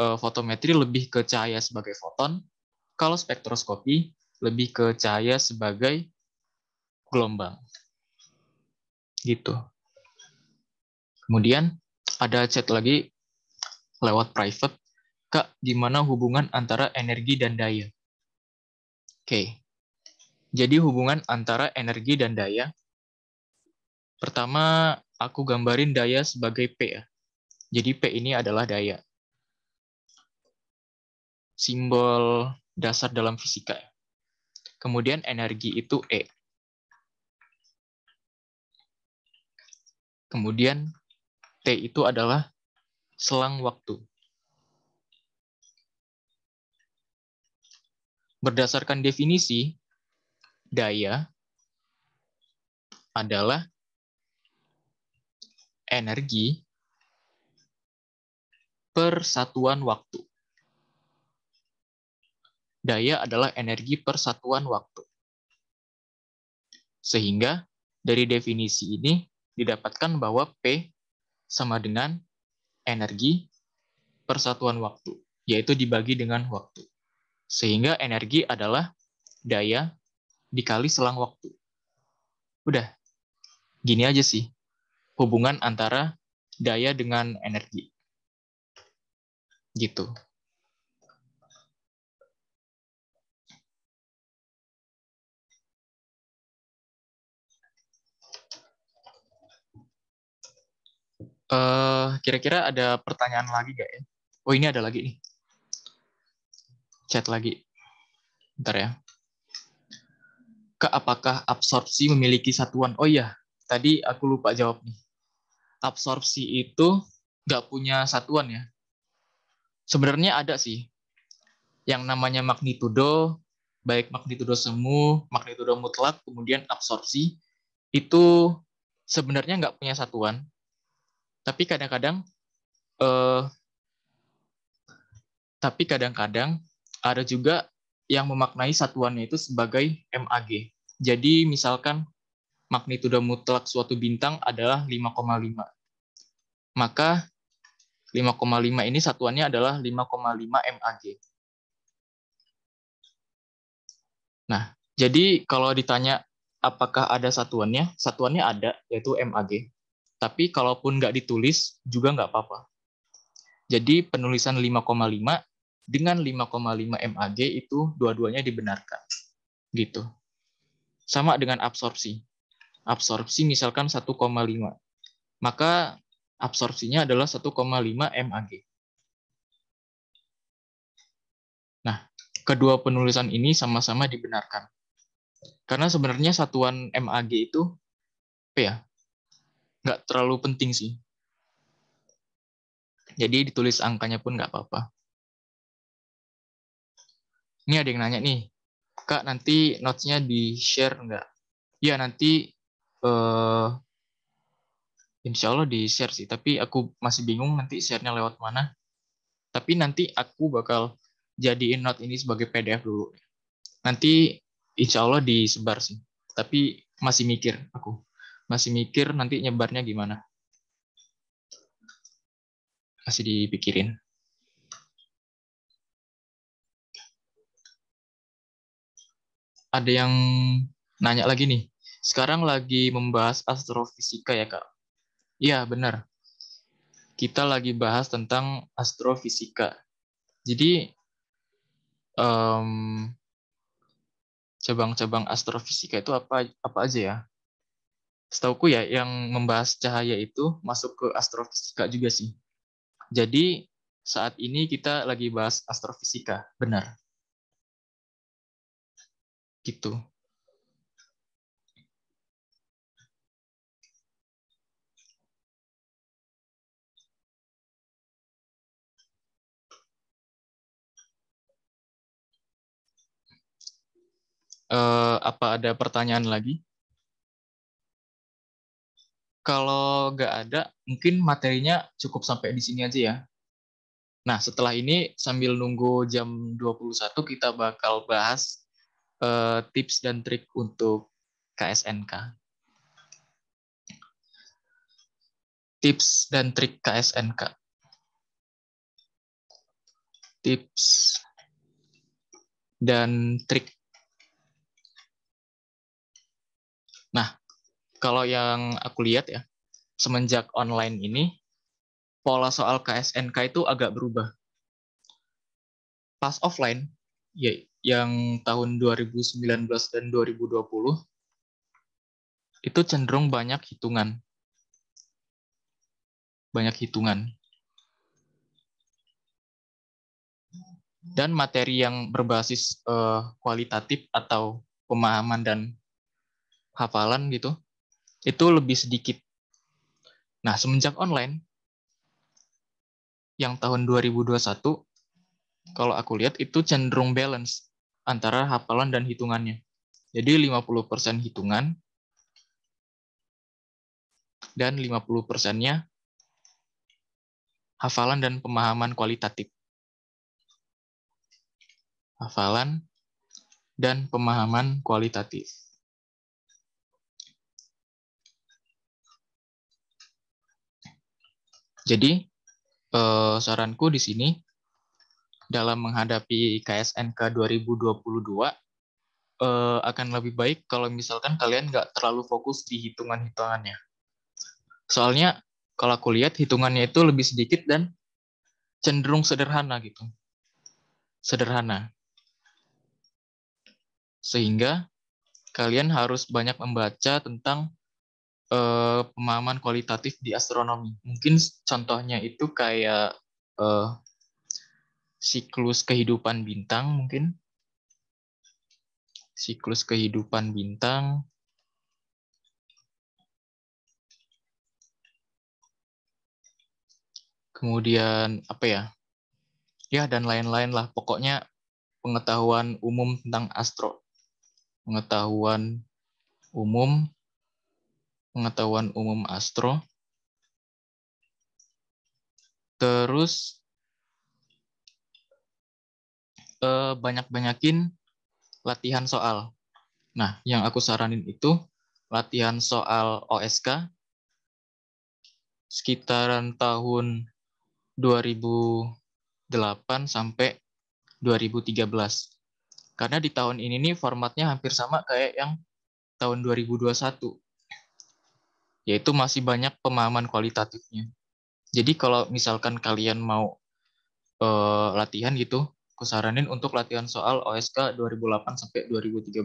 eh, fotometri lebih ke cahaya sebagai foton, kalau spektroskopi lebih ke cahaya sebagai gelombang. Gitu. Kemudian ada chat lagi lewat private, Kak, gimana hubungan antara energi dan daya? Oke. Okay. Jadi hubungan antara energi dan daya Pertama, aku gambarin daya sebagai P. Ya. Jadi P ini adalah daya. Simbol dasar dalam fisika. Ya. Kemudian energi itu E. Kemudian T itu adalah selang waktu. Berdasarkan definisi, daya adalah energi per satuan waktu. Daya adalah energi per satuan waktu. Sehingga dari definisi ini didapatkan bahwa P sama dengan energi per satuan waktu, yaitu dibagi dengan waktu. Sehingga energi adalah daya dikali selang waktu. Udah, gini aja sih hubungan antara daya dengan energi. Gitu. Eh, kira-kira uh, ada pertanyaan lagi gak ya? Oh ini ada lagi nih. Chat lagi. Bentar ya. Ke apakah absorpsi memiliki satuan? Oh iya, tadi aku lupa jawab nih absorpsi itu nggak punya satuan ya. Sebenarnya ada sih yang namanya magnitudo, baik magnitudo semu, magnitudo mutlak, kemudian absorpsi, itu sebenarnya nggak punya satuan. Tapi kadang-kadang, eh, tapi kadang-kadang ada juga yang memaknai satuannya itu sebagai MAG. Jadi misalkan magnitudo mutlak suatu bintang adalah 5,5. Maka 5,5 ini satuannya adalah 5,5 MAG. Nah, jadi kalau ditanya apakah ada satuannya, satuannya ada, yaitu MAG. Tapi kalaupun nggak ditulis, juga nggak apa-apa. Jadi penulisan 5,5 dengan 5,5 MAG itu dua-duanya dibenarkan. Gitu. Sama dengan absorpsi absorpsi misalkan 1,5. Maka absorpsinya adalah 1,5 MAG. Nah, kedua penulisan ini sama-sama dibenarkan. Karena sebenarnya satuan MAG itu apa ya? Nggak terlalu penting sih. Jadi ditulis angkanya pun nggak apa-apa. Ini ada yang nanya nih, Kak nanti notes-nya di-share nggak? Ya nanti uh, insya Allah di share sih tapi aku masih bingung nanti sharenya lewat mana tapi nanti aku bakal jadiin note ini sebagai PDF dulu nanti insya Allah disebar sih tapi masih mikir aku masih mikir nanti nyebarnya gimana masih dipikirin ada yang nanya lagi nih sekarang lagi membahas astrofisika ya, Kak? Iya, benar. Kita lagi bahas tentang astrofisika. Jadi, um, cabang-cabang astrofisika itu apa apa aja ya? Setauku ya, yang membahas cahaya itu masuk ke astrofisika juga sih. Jadi, saat ini kita lagi bahas astrofisika, benar. Gitu. uh, apa ada pertanyaan lagi? Kalau nggak ada, mungkin materinya cukup sampai di sini aja ya. Nah, setelah ini sambil nunggu jam 21 kita bakal bahas uh, tips dan trik untuk KSNK. Tips dan trik KSNK. Tips dan trik kalau yang aku lihat ya, semenjak online ini, pola soal KSNK itu agak berubah. Pas offline, ya, yang tahun 2019 dan 2020, itu cenderung banyak hitungan. Banyak hitungan. Dan materi yang berbasis uh, kualitatif atau pemahaman dan hafalan gitu, itu lebih sedikit. Nah, semenjak online, yang tahun 2021, kalau aku lihat itu cenderung balance antara hafalan dan hitungannya. Jadi 50% hitungan, dan 50 persennya hafalan dan pemahaman kualitatif. Hafalan dan pemahaman kualitatif. Jadi eh, saranku di sini dalam menghadapi KSNK 2022 eh, akan lebih baik kalau misalkan kalian nggak terlalu fokus di hitungan-hitungannya. Soalnya kalau aku lihat hitungannya itu lebih sedikit dan cenderung sederhana gitu. Sederhana. Sehingga kalian harus banyak membaca tentang uh, pemahaman kualitatif di astronomi. Mungkin contohnya itu kayak uh, siklus kehidupan bintang mungkin. Siklus kehidupan bintang. Kemudian apa ya? Ya dan lain-lain lah. Pokoknya pengetahuan umum tentang astro. Pengetahuan umum pengetahuan umum astro. Terus eh, banyak-banyakin latihan soal. Nah, yang aku saranin itu latihan soal OSK sekitaran tahun 2008 sampai 2013. Karena di tahun ini nih formatnya hampir sama kayak yang tahun 2021 yaitu masih banyak pemahaman kualitatifnya. Jadi kalau misalkan kalian mau eh, latihan gitu, aku untuk latihan soal OSK 2008 sampai 2013.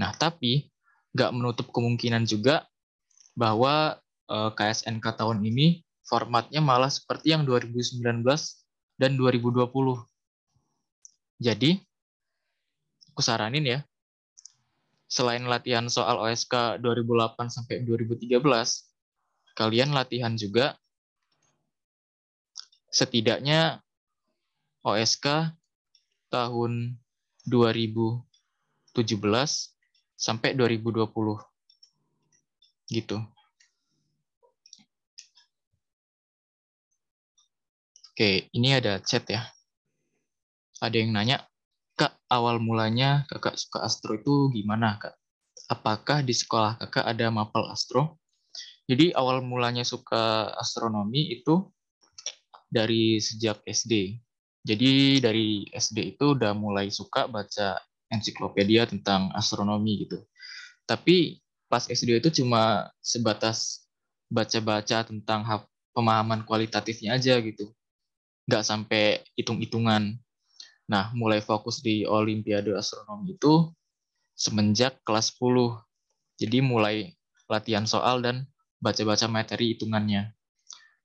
Nah, tapi nggak menutup kemungkinan juga bahwa eh, KSNK tahun ini formatnya malah seperti yang 2019 dan 2020. Jadi, aku ya, selain latihan soal OSK 2008 sampai 2013, kalian latihan juga setidaknya OSK tahun 2017 sampai 2020 gitu. Oke, ini ada chat ya. Ada yang nanya, Kak, awal mulanya kakak suka astro itu gimana, Kak? Apakah di sekolah kakak ada mapel astro? Jadi awal mulanya suka astronomi itu dari sejak SD. Jadi dari SD itu udah mulai suka baca ensiklopedia tentang astronomi gitu. Tapi pas SD itu cuma sebatas baca-baca tentang pemahaman kualitatifnya aja gitu. Gak sampai hitung-hitungan Nah, mulai fokus di Olimpiade Astronomi itu semenjak kelas 10. Jadi mulai latihan soal dan baca-baca materi hitungannya.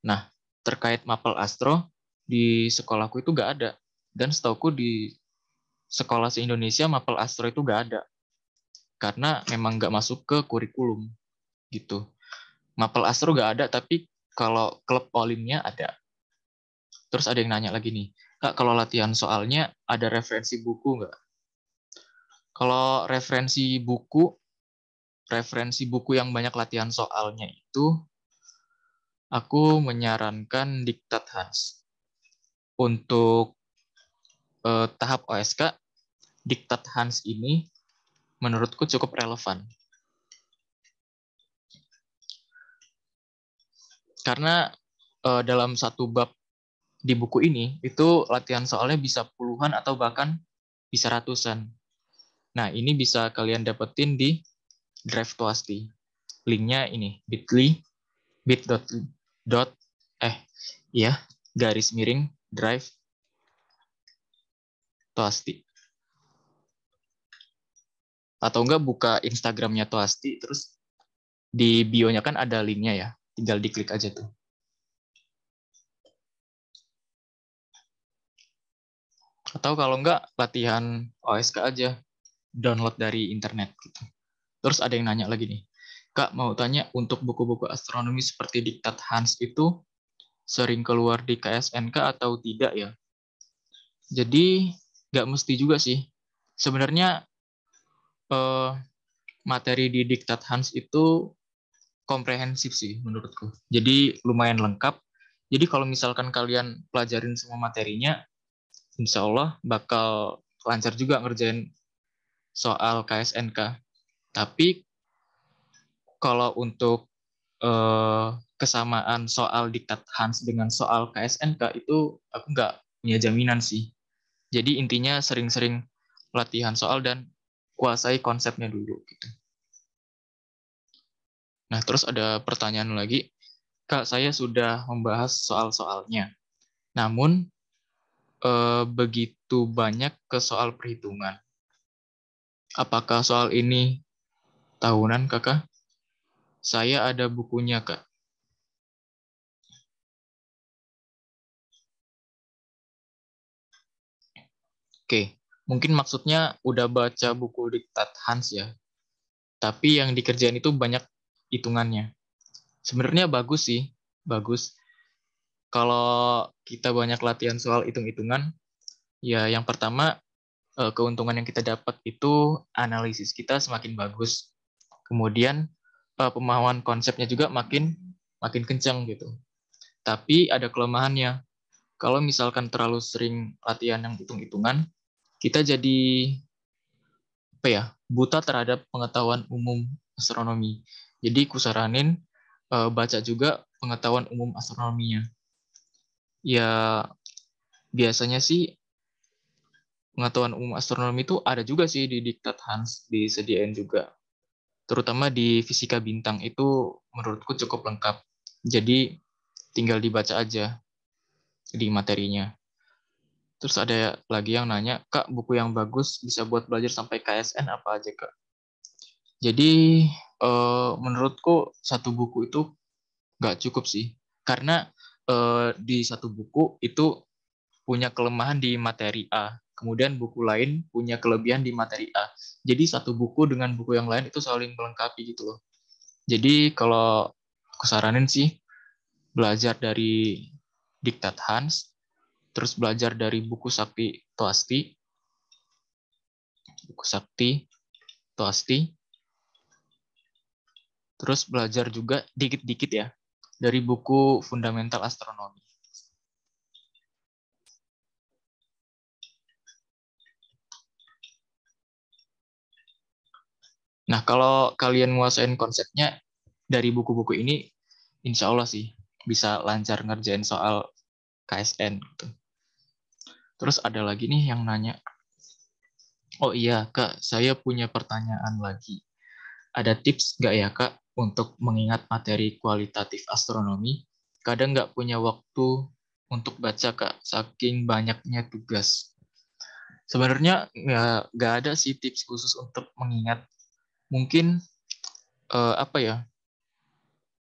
Nah, terkait mapel astro, di sekolahku itu nggak ada. Dan setauku di sekolah se-Indonesia mapel astro itu nggak ada. Karena memang nggak masuk ke kurikulum. gitu. Mapel astro nggak ada, tapi kalau klub olimnya ada. Terus ada yang nanya lagi nih, Kak, kalau latihan soalnya ada referensi buku nggak? Kalau referensi buku, referensi buku yang banyak latihan soalnya itu, aku menyarankan Diktat Hans. Untuk eh, tahap OSK, Diktat Hans ini menurutku cukup relevan. Karena eh, dalam satu bab di buku ini itu latihan soalnya bisa puluhan atau bahkan bisa ratusan. Nah, ini bisa kalian dapetin di Drive Toasty. Linknya ini, bit.ly, bit dot, eh, iya, garis miring, drive, Toasty. Atau enggak buka Instagramnya Toasty terus di bio-nya kan ada linknya ya, tinggal diklik aja tuh. atau kalau enggak latihan OSK aja download dari internet gitu. Terus ada yang nanya lagi nih. Kak mau tanya untuk buku-buku astronomi seperti Diktat Hans itu sering keluar di KSNK atau tidak ya? Jadi nggak mesti juga sih. Sebenarnya eh, materi di Diktat Hans itu komprehensif sih menurutku. Jadi lumayan lengkap. Jadi kalau misalkan kalian pelajarin semua materinya, insya Allah bakal lancar juga ngerjain soal KSNK. Tapi kalau untuk eh, kesamaan soal diktat Hans dengan soal KSNK itu aku nggak punya jaminan sih. Jadi intinya sering-sering latihan soal dan kuasai konsepnya dulu gitu. Nah, terus ada pertanyaan lagi. Kak, saya sudah membahas soal-soalnya. Namun, eh, begitu banyak ke soal perhitungan. Apakah soal ini tahunan, Kakak? Saya ada bukunya, Kak. Oke, mungkin maksudnya udah baca buku Diktat Hans ya. Tapi yang dikerjain itu banyak hitungannya. Sebenarnya bagus sih, bagus kalau kita banyak latihan soal hitung-hitungan, ya yang pertama eh, keuntungan yang kita dapat itu analisis kita semakin bagus. Kemudian eh, pemahaman konsepnya juga makin makin kencang gitu. Tapi ada kelemahannya. Kalau misalkan terlalu sering latihan yang hitung-hitungan, kita jadi apa ya? buta terhadap pengetahuan umum astronomi. Jadi kusaranin eh, baca juga pengetahuan umum astronominya ya biasanya sih pengetahuan umum astronomi itu ada juga sih di diktat Hans disediain juga terutama di fisika bintang itu menurutku cukup lengkap jadi tinggal dibaca aja di materinya terus ada lagi yang nanya kak buku yang bagus bisa buat belajar sampai KSN apa aja kak jadi eh, menurutku satu buku itu nggak cukup sih karena uh, di satu buku itu punya kelemahan di materi A, kemudian buku lain punya kelebihan di materi A. Jadi satu buku dengan buku yang lain itu saling melengkapi gitu loh. Jadi kalau aku saranin sih belajar dari Diktat Hans, terus belajar dari buku Sakti Toasti, buku Sakti Toasti, terus belajar juga dikit-dikit ya dari buku Fundamental astronomi. Nah, kalau kalian nguasain konsepnya dari buku-buku ini, insya Allah sih bisa lancar ngerjain soal KSN. Gitu. Terus ada lagi nih yang nanya, oh iya kak, saya punya pertanyaan lagi. Ada tips nggak ya kak untuk mengingat materi kualitatif astronomi, kadang nggak punya waktu untuk baca kak, saking banyaknya tugas. Sebenarnya nggak ada sih tips khusus untuk mengingat. Mungkin eh, apa ya?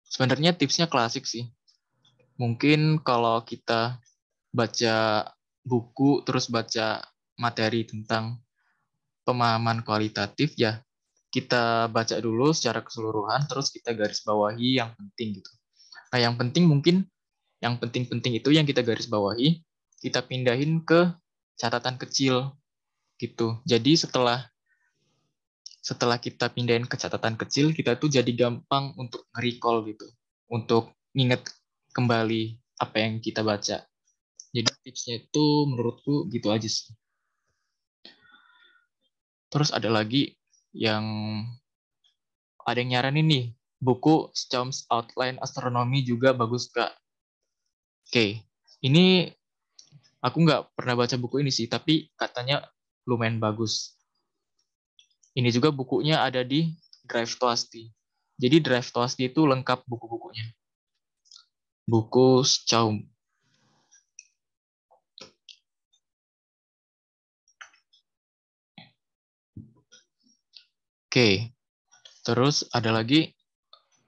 Sebenarnya tipsnya klasik sih. Mungkin kalau kita baca buku terus baca materi tentang pemahaman kualitatif ya kita baca dulu secara keseluruhan, terus kita garis bawahi yang penting gitu. Nah, yang penting mungkin yang penting-penting itu yang kita garis bawahi, kita pindahin ke catatan kecil gitu. Jadi setelah setelah kita pindahin ke catatan kecil, kita tuh jadi gampang untuk recall gitu, untuk nginget kembali apa yang kita baca. Jadi tipsnya itu menurutku gitu aja sih. Terus ada lagi yang ada yang nyaranin nih buku Storms Outline Astronomy juga bagus kak. Oke, okay. ini aku nggak pernah baca buku ini sih, tapi katanya lumayan bagus. Ini juga bukunya ada di Drive to Asti. Jadi Drive to Asti itu lengkap buku-bukunya. Buku Schaum. Oke. Terus ada lagi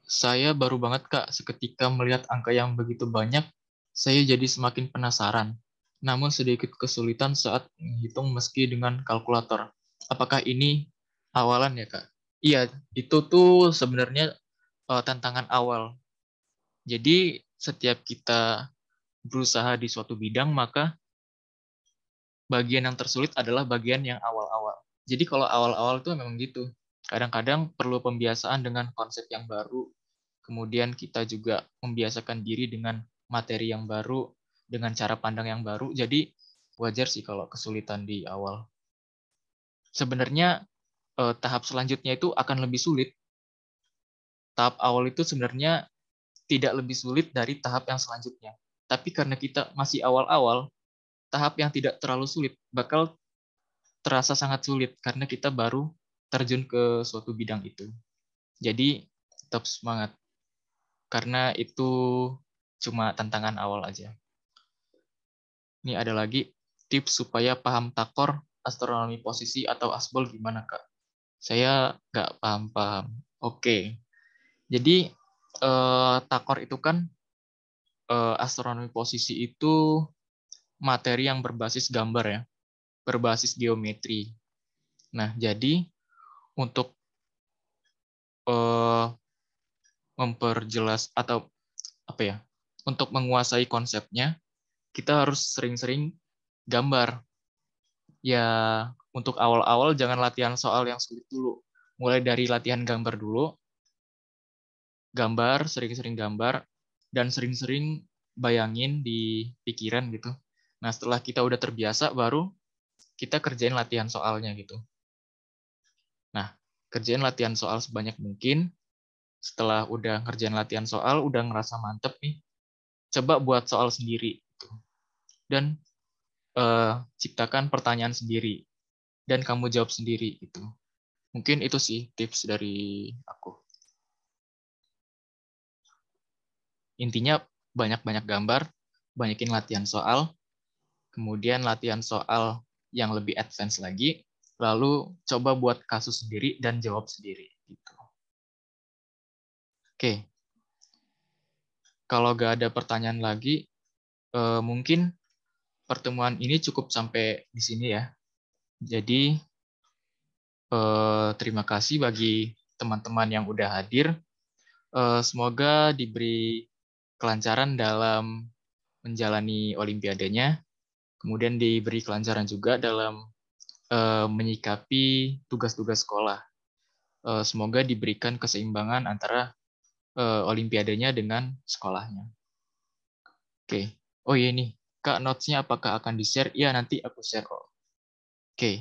saya baru banget Kak seketika melihat angka yang begitu banyak, saya jadi semakin penasaran. Namun sedikit kesulitan saat menghitung meski dengan kalkulator. Apakah ini awalan ya Kak? Iya, itu tuh sebenarnya uh, tantangan awal. Jadi setiap kita berusaha di suatu bidang, maka bagian yang tersulit adalah bagian yang awal-awal. Jadi kalau awal-awal itu memang gitu. Kadang-kadang perlu pembiasaan dengan konsep yang baru, kemudian kita juga membiasakan diri dengan materi yang baru, dengan cara pandang yang baru. Jadi wajar sih kalau kesulitan di awal. Sebenarnya eh, tahap selanjutnya itu akan lebih sulit. Tahap awal itu sebenarnya tidak lebih sulit dari tahap yang selanjutnya. Tapi karena kita masih awal-awal, tahap yang tidak terlalu sulit bakal terasa sangat sulit karena kita baru terjun ke suatu bidang itu. Jadi tetap semangat karena itu cuma tantangan awal aja. Ini ada lagi tips supaya paham takor astronomi posisi atau asbol gimana kak? Saya nggak paham-paham. Oke, jadi eh, takor itu kan eh, astronomi posisi itu materi yang berbasis gambar ya, berbasis geometri. Nah jadi untuk uh, memperjelas atau apa ya untuk menguasai konsepnya kita harus sering-sering gambar ya untuk awal-awal jangan latihan soal yang sulit dulu mulai dari latihan gambar dulu gambar sering-sering gambar dan sering-sering bayangin di pikiran gitu nah setelah kita udah terbiasa baru kita kerjain latihan soalnya gitu Nah, kerjain latihan soal sebanyak mungkin. Setelah udah ngerjain latihan soal, udah ngerasa mantep nih, coba buat soal sendiri. Gitu. Dan uh, ciptakan pertanyaan sendiri. Dan kamu jawab sendiri. itu. Mungkin itu sih tips dari aku. Intinya banyak-banyak gambar, banyakin latihan soal, kemudian latihan soal yang lebih advance lagi, lalu coba buat kasus sendiri dan jawab sendiri gitu. Oke. Kalau gak ada pertanyaan lagi, eh, mungkin pertemuan ini cukup sampai di sini ya. Jadi eh, terima kasih bagi teman-teman yang udah hadir. Eh, semoga diberi kelancaran dalam menjalani olimpiadenya, kemudian diberi kelancaran juga dalam uh, menyikapi tugas-tugas sekolah. Uh, semoga diberikan keseimbangan antara uh, eh, olimpiadenya dengan sekolahnya. Oke. Okay. Oh iya nih, Kak notes-nya apakah akan di-share? Iya, nanti aku share kok. Oke. Okay.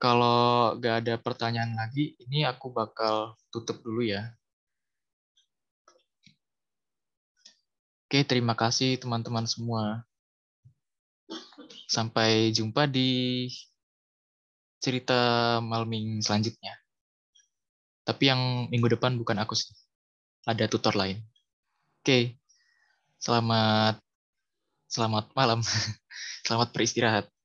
Kalau nggak ada pertanyaan lagi, ini aku bakal tutup dulu ya. Oke, terima kasih teman-teman semua. Sampai jumpa di cerita malming selanjutnya. Tapi yang minggu depan bukan aku sih. Ada tutor lain. Oke. Selamat selamat malam. selamat beristirahat.